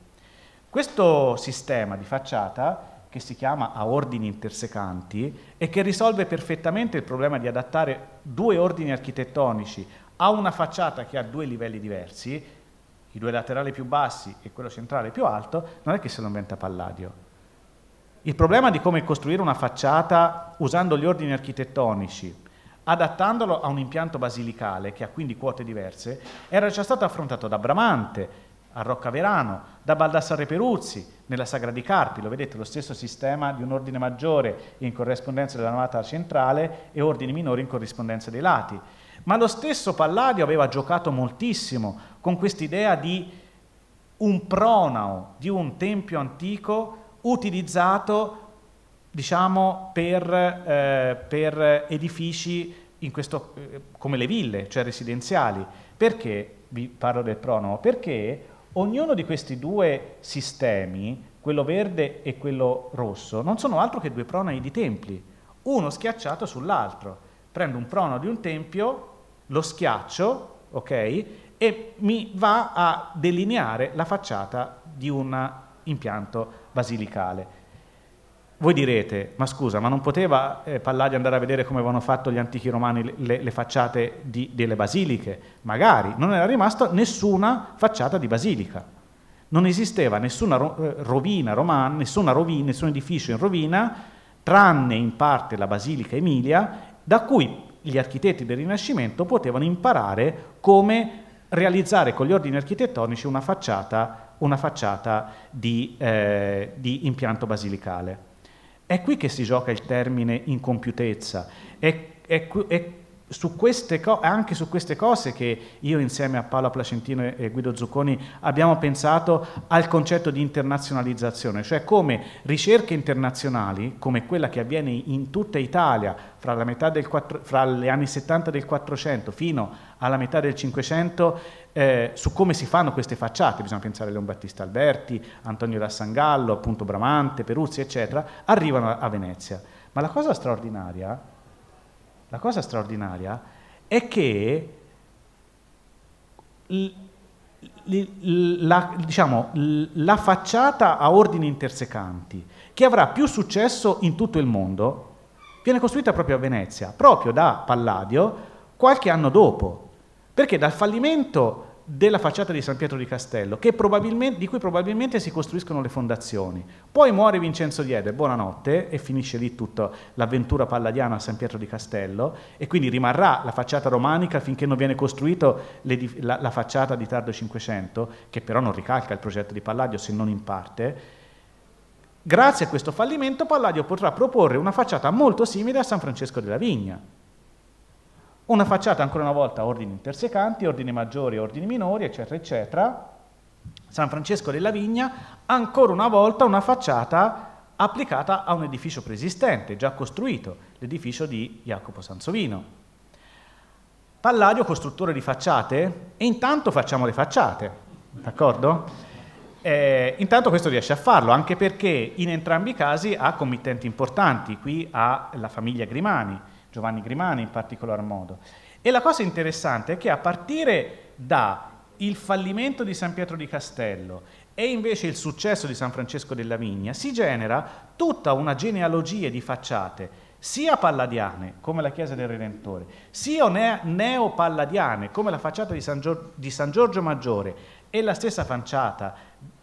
Questo sistema di facciata che si chiama a ordini intersecanti e che risolve perfettamente il problema di adattare due ordini architettonici ha una facciata che ha due livelli diversi, i due laterali più bassi e quello centrale più alto, non è che se lo inventa Palladio. Il problema di come costruire una facciata usando gli ordini architettonici, adattandolo a un impianto basilicale che ha quindi quote diverse, era già stato affrontato da Bramante, a Roccaverano, da Baldassarre Peruzzi, nella Sagra di Carpi, lo vedete, lo stesso sistema di un ordine maggiore in corrispondenza della navata centrale e ordini minori in corrispondenza dei lati. Ma lo stesso Palladio aveva giocato moltissimo con quest'idea di un pronao di un tempio antico utilizzato diciamo, per, eh, per edifici questo, eh, come le ville, cioè residenziali. Perché vi parlo del pronomo? Perché ognuno di questi due sistemi, quello verde e quello rosso, non sono altro che due pronomi di templi, uno schiacciato sull'altro prendo un prono di un tempio, lo schiaccio, ok, e mi va a delineare la facciata di un impianto basilicale. Voi direte, ma scusa, ma non poteva eh, Palladio andare a vedere come avevano fatto gli antichi romani le, le facciate di, delle basiliche? Magari, non era rimasta nessuna facciata di basilica. Non esisteva nessuna ro- eh, rovina romana, nessuna rovina, nessun edificio in rovina, tranne in parte la Basilica Emilia da cui gli architetti del Rinascimento potevano imparare come realizzare con gli ordini architettonici una facciata, una facciata di, eh, di, impianto basilicale. È qui che si gioca il termine incompiutezza, è, è, è su co- anche su queste cose che io insieme a Paola Placentino e Guido Zucconi abbiamo pensato al concetto di internazionalizzazione, cioè come ricerche internazionali, come quella che avviene in tutta Italia fra, quattro- fra gli anni 70 del 400 fino alla metà del 500, eh, su come si fanno queste facciate, bisogna pensare a Leon Battista Alberti, Antonio Rassangallo, appunto Bramante, Peruzzi, eccetera, arrivano a Venezia. Ma la cosa straordinaria la cosa straordinaria è che la, diciamo, la facciata a ordini intersecanti, che avrà più successo in tutto il mondo, viene costruita proprio a Venezia, proprio da Palladio, qualche anno dopo, perché dal fallimento della facciata di San Pietro di Castello, di cui probabilmente si costruiscono le fondazioni. Poi muore Vincenzo Diede, buonanotte, e finisce lì tutta l'avventura palladiana a San Pietro di Castello, e quindi rimarrà la facciata romanica finché non viene costruita la, la, facciata di tardo Cinquecento, che però non ricalca il progetto di Palladio se non in parte. Grazie a questo fallimento Palladio potrà proporre una facciata molto simile a San Francesco della Vigna, una facciata ancora una volta ordini intersecanti, ordini maggiori, ordini minori, eccetera, eccetera. San Francesco della Vigna, ancora una volta una facciata applicata a un edificio preesistente, già costruito, l'edificio di Jacopo Sansovino. Palladio costruttore di facciate, e intanto facciamo le facciate, d'accordo? Eh, intanto questo riesce a farlo, anche perché in entrambi i casi ha committenti importanti, qui ha la famiglia Grimani, Giovanni Grimani in particolar modo. E la cosa interessante è che a partire dal fallimento di San Pietro di Castello e invece il successo di San Francesco della Vigna, si genera tutta una genealogia di facciate sia palladiane, come la chiesa del Redentore, sia neopalladiane, come la facciata di San, Gior- di San, Giorgio Maggiore e la stessa facciata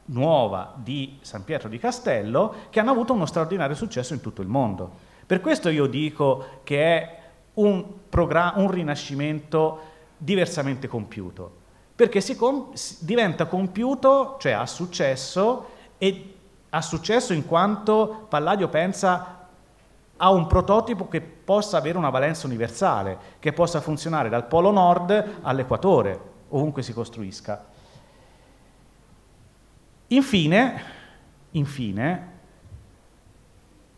nuova di San Pietro di Castello, che hanno avuto uno straordinario successo in tutto il mondo. Per questo io dico che è un, un rinascimento diversamente compiuto, perché si com diventa compiuto, cioè ha successo, e ha successo in quanto Palladio pensa a un prototipo che possa avere una valenza universale, che possa funzionare dal Polo Nord all'Equatore, ovunque si costruisca. Infine, infine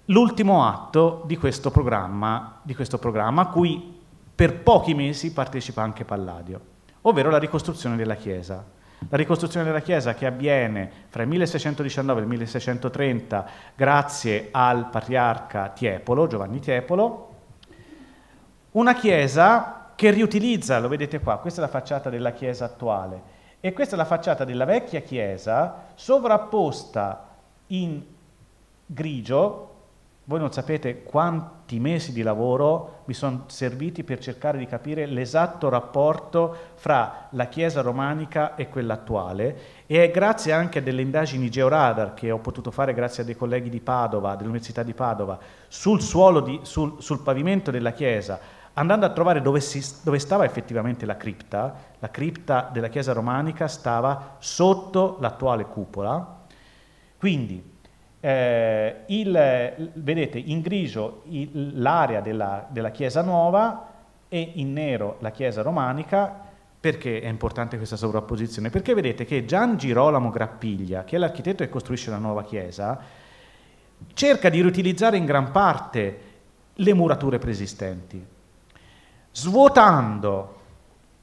l'ultimo atto di questo, di questo programma a cui per pochi mesi partecipa anche Palladio, ovvero la ricostruzione della Chiesa. La ricostruzione della Chiesa che avviene fra il 1619 e il 1630 grazie al patriarca Tiepolo, Giovanni Tiepolo, una Chiesa che riutilizza, lo vedete qua, questa è la facciata della Chiesa attuale e questa è la facciata della vecchia Chiesa sovrapposta in grigio voi non sapete quanti mesi di lavoro mi sono serviti per cercare di capire l'esatto rapporto fra la Chiesa romanica e quella attuale e è grazie anche a delle indagini georadar che ho potuto fare grazie a dei colleghi di Padova, dell'Università di Padova, sul, di, sul, sul pavimento della Chiesa, andando a trovare dove, si, dove stava effettivamente la cripta, la cripta della Chiesa romanica stava sotto l'attuale cupola. Quindi, eh, il, vedete in grigio l'area della, della chiesa nuova e in nero la chiesa romanica perché è importante questa sovrapposizione? Perché vedete che Gian Girolamo Grappiglia, che è l'architetto che costruisce la nuova chiesa, cerca di riutilizzare in gran parte le murature preesistenti, svuotando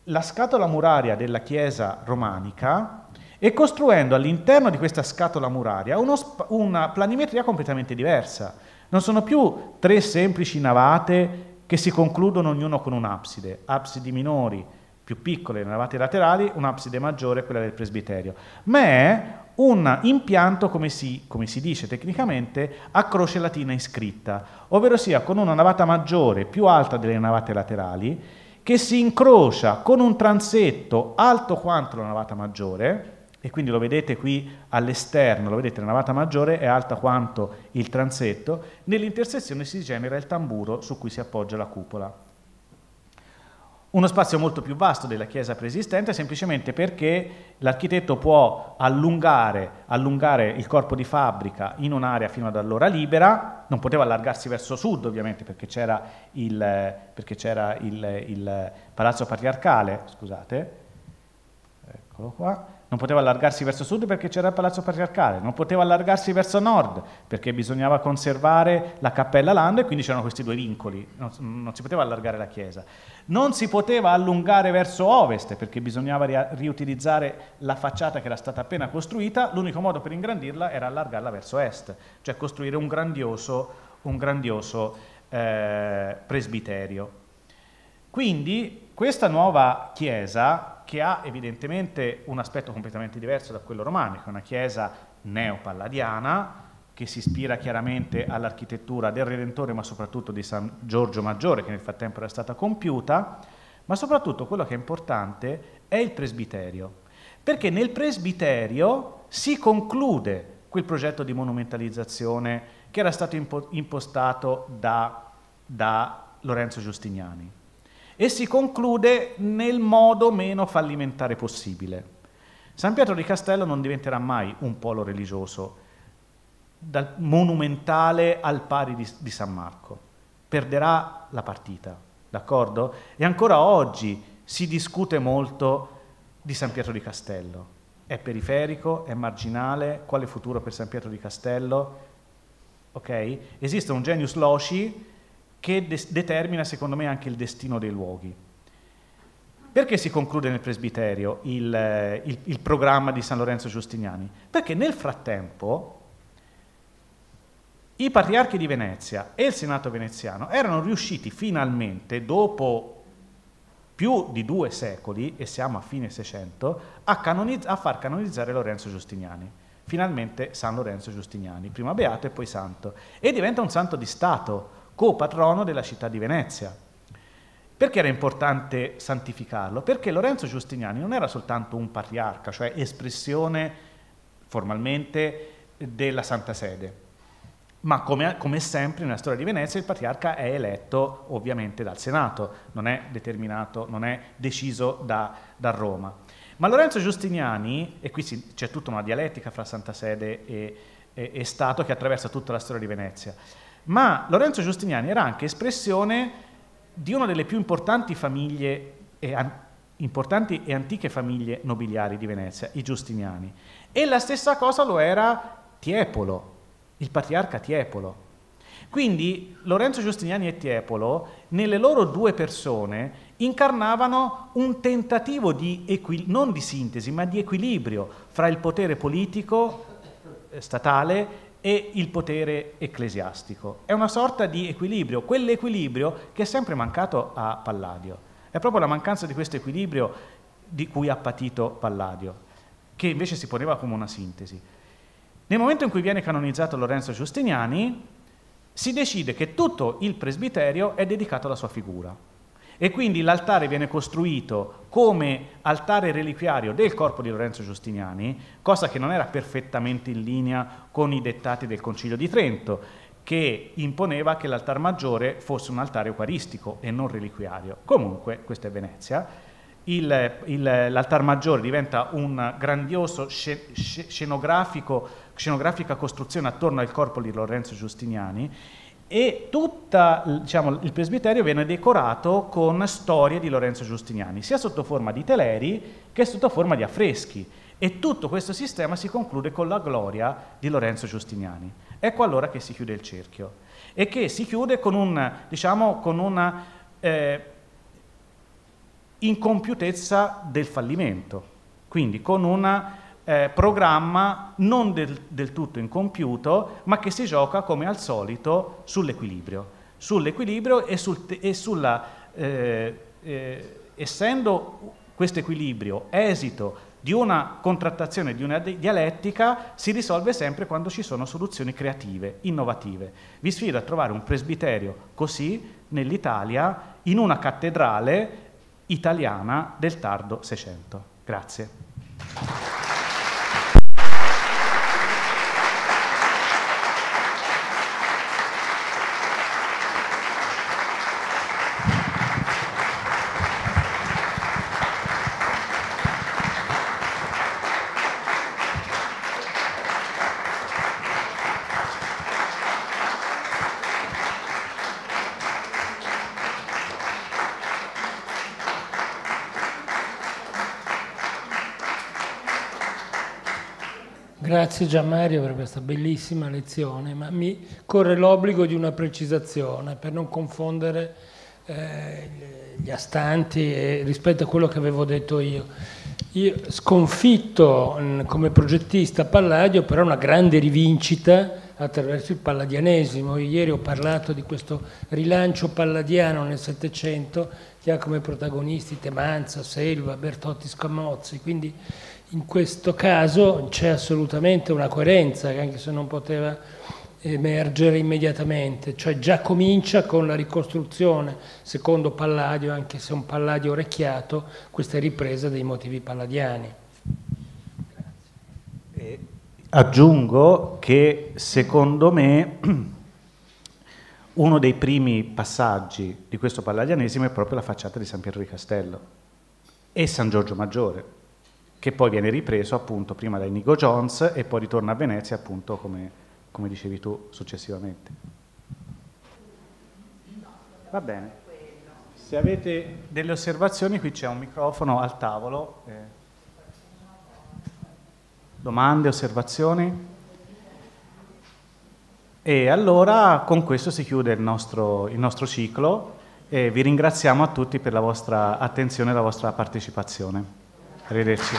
la scatola muraria della chiesa romanica e costruendo all'interno di questa scatola muraria uno, una planimetria completamente diversa. Non sono più tre semplici navate che si concludono ognuno con un'abside, absidi minori, più piccole, navate laterali, un'abside maggiore, quella del presbiterio, ma è un impianto, come si, come si, dice tecnicamente, a croce latina iscritta, ovvero sia con una navata maggiore più alta delle navate laterali, che si incrocia con un transetto alto quanto la navata maggiore, e quindi lo vedete qui all'esterno, lo vedete la navata maggiore è alta quanto il transetto, nell'intersezione si genera il tamburo su cui si appoggia la cupola. Uno spazio molto più vasto della chiesa preesistente semplicemente perché l'architetto può allungare, allungare il corpo di fabbrica in un'area fino ad allora libera, non poteva allargarsi verso sud ovviamente perché c'era il, perché c'era il, il palazzo patriarcale, scusate, eccolo qua, non poteva allargarsi verso sud perché c'era il palazzo patriarcale, non poteva allargarsi verso nord perché bisognava conservare la cappella landa e quindi c'erano questi due vincoli, non, non, si poteva allargare la chiesa. Non si poteva allungare verso ovest perché bisognava ri- riutilizzare la facciata che era stata appena costruita, l'unico modo per ingrandirla era allargarla verso est, cioè costruire un grandioso, un grandioso eh, presbiterio. Quindi questa nuova chiesa che ha evidentemente un aspetto completamente diverso da quello romanico, una chiesa neopalladiana che si ispira chiaramente all'architettura del Redentore, ma soprattutto di San Giorgio Maggiore, che nel frattempo era stata compiuta, ma soprattutto quello che è importante è il presbiterio, perché nel presbiterio si conclude quel progetto di monumentalizzazione che era stato impostato da, da Lorenzo Giustiniani e si conclude nel modo meno fallimentare possibile. San Pietro di Castello non diventerà mai un polo religioso dal monumentale al pari di, di San Marco, perderà la partita, d'accordo? E ancora oggi si discute molto di San Pietro di Castello. È periferico, è marginale, quale futuro per San Pietro di Castello? Ok? Esiste un genius loci che de determina secondo me anche il destino dei luoghi. Perché si conclude nel presbiterio il, il, il programma di San Lorenzo Giustiniani? Perché nel frattempo i patriarchi di Venezia e il Senato veneziano erano riusciti finalmente, dopo più di due secoli, e siamo a fine Seicento, a, canonizz a far canonizzare Lorenzo Giustiniani. Finalmente San Lorenzo Giustiniani, prima beato e poi santo. E diventa un santo di Stato, copatrono della città di Venezia. Perché era importante santificarlo? Perché Lorenzo Giustiniani non era soltanto un patriarca, cioè espressione formalmente della Santa Sede, ma come, come, sempre nella storia di Venezia il patriarca è eletto ovviamente dal Senato, non è determinato, non è deciso da, da Roma. Ma Lorenzo Giustiniani, e qui c'è tutta una dialettica fra Santa Sede e, e, e Stato che attraversa tutta la storia di Venezia, ma Lorenzo Giustiniani era anche espressione di una delle più importanti famiglie e an- importanti e antiche famiglie nobiliari di Venezia, i Giustiniani. E la stessa cosa lo era Tiepolo, il patriarca Tiepolo. Quindi Lorenzo Giustiniani e Tiepolo, nelle loro due persone, incarnavano un tentativo di equi- non di sintesi, ma di equilibrio fra il potere politico eh, statale e il potere ecclesiastico. È una sorta di equilibrio, quell'equilibrio che è sempre mancato a Palladio. È proprio la mancanza di questo equilibrio di cui ha patito Palladio, che invece si poneva come una sintesi. Nel momento in cui viene canonizzato Lorenzo Giustiniani, si decide che tutto il presbiterio è dedicato alla sua figura. E quindi l'altare viene costruito come altare reliquiario del corpo di Lorenzo Giustiniani, cosa che non era perfettamente in linea con i dettati del Concilio di Trento, che imponeva che l'altar maggiore fosse un altare eucaristico e non reliquiario. Comunque, questa è Venezia, l'altar maggiore diventa un grandioso scenografica costruzione attorno al corpo di Lorenzo Giustiniani e tutto diciamo, il presbiterio viene decorato con storie di Lorenzo Giustiniani, sia sotto forma di teleri che sotto forma di affreschi. E tutto questo sistema si conclude con la gloria di Lorenzo Giustiniani. Ecco allora che si chiude il cerchio e che si chiude con un, diciamo, con una eh, incompiutezza del fallimento, quindi con una eh, programma non del, del tutto incompiuto, ma che si gioca come al solito sull'equilibrio. Sull'equilibrio e, sul e, sulla, eh, eh, essendo questo equilibrio esito di una contrattazione, di una dialettica, si risolve sempre quando ci sono soluzioni creative, innovative. Vi sfido a trovare un presbiterio così nell'Italia, in una cattedrale italiana del tardo Seicento. Grazie. Grazie Gian Mario per questa bellissima lezione, ma mi corre l'obbligo di una precisazione per non confondere eh, gli astanti e, rispetto a quello che avevo detto io. Io sconfitto mh, mm, come progettista Palladio, però una grande rivincita attraverso il palladianesimo. Ieri ho parlato di questo rilancio palladiano nel Settecento che ha come protagonisti Temanza, Selva, Bertotti Scamozzi, quindi in questo caso c'è assolutamente una coerenza che anche se non poteva emergere immediatamente, cioè già comincia con la ricostruzione, secondo Palladio, anche se un Palladio orecchiato, questa ripresa dei motivi palladiani. Grazie. Eh, Aggiungo che secondo me uno dei primi passaggi di questo palladianesimo è proprio la facciata di San Pietro di Castello e San Giorgio Maggiore, che poi viene ripreso appunto prima da Inigo Jones e poi ritorna a Venezia appunto come, come dicevi tu successivamente. Va bene. Se avete delle osservazioni qui c'è un microfono al tavolo. Eh. Domande, osservazioni? E allora con questo si chiude il nostro, il nostro ciclo e vi ringraziamo a tutti per la vostra attenzione e la vostra partecipazione. Arrivederci.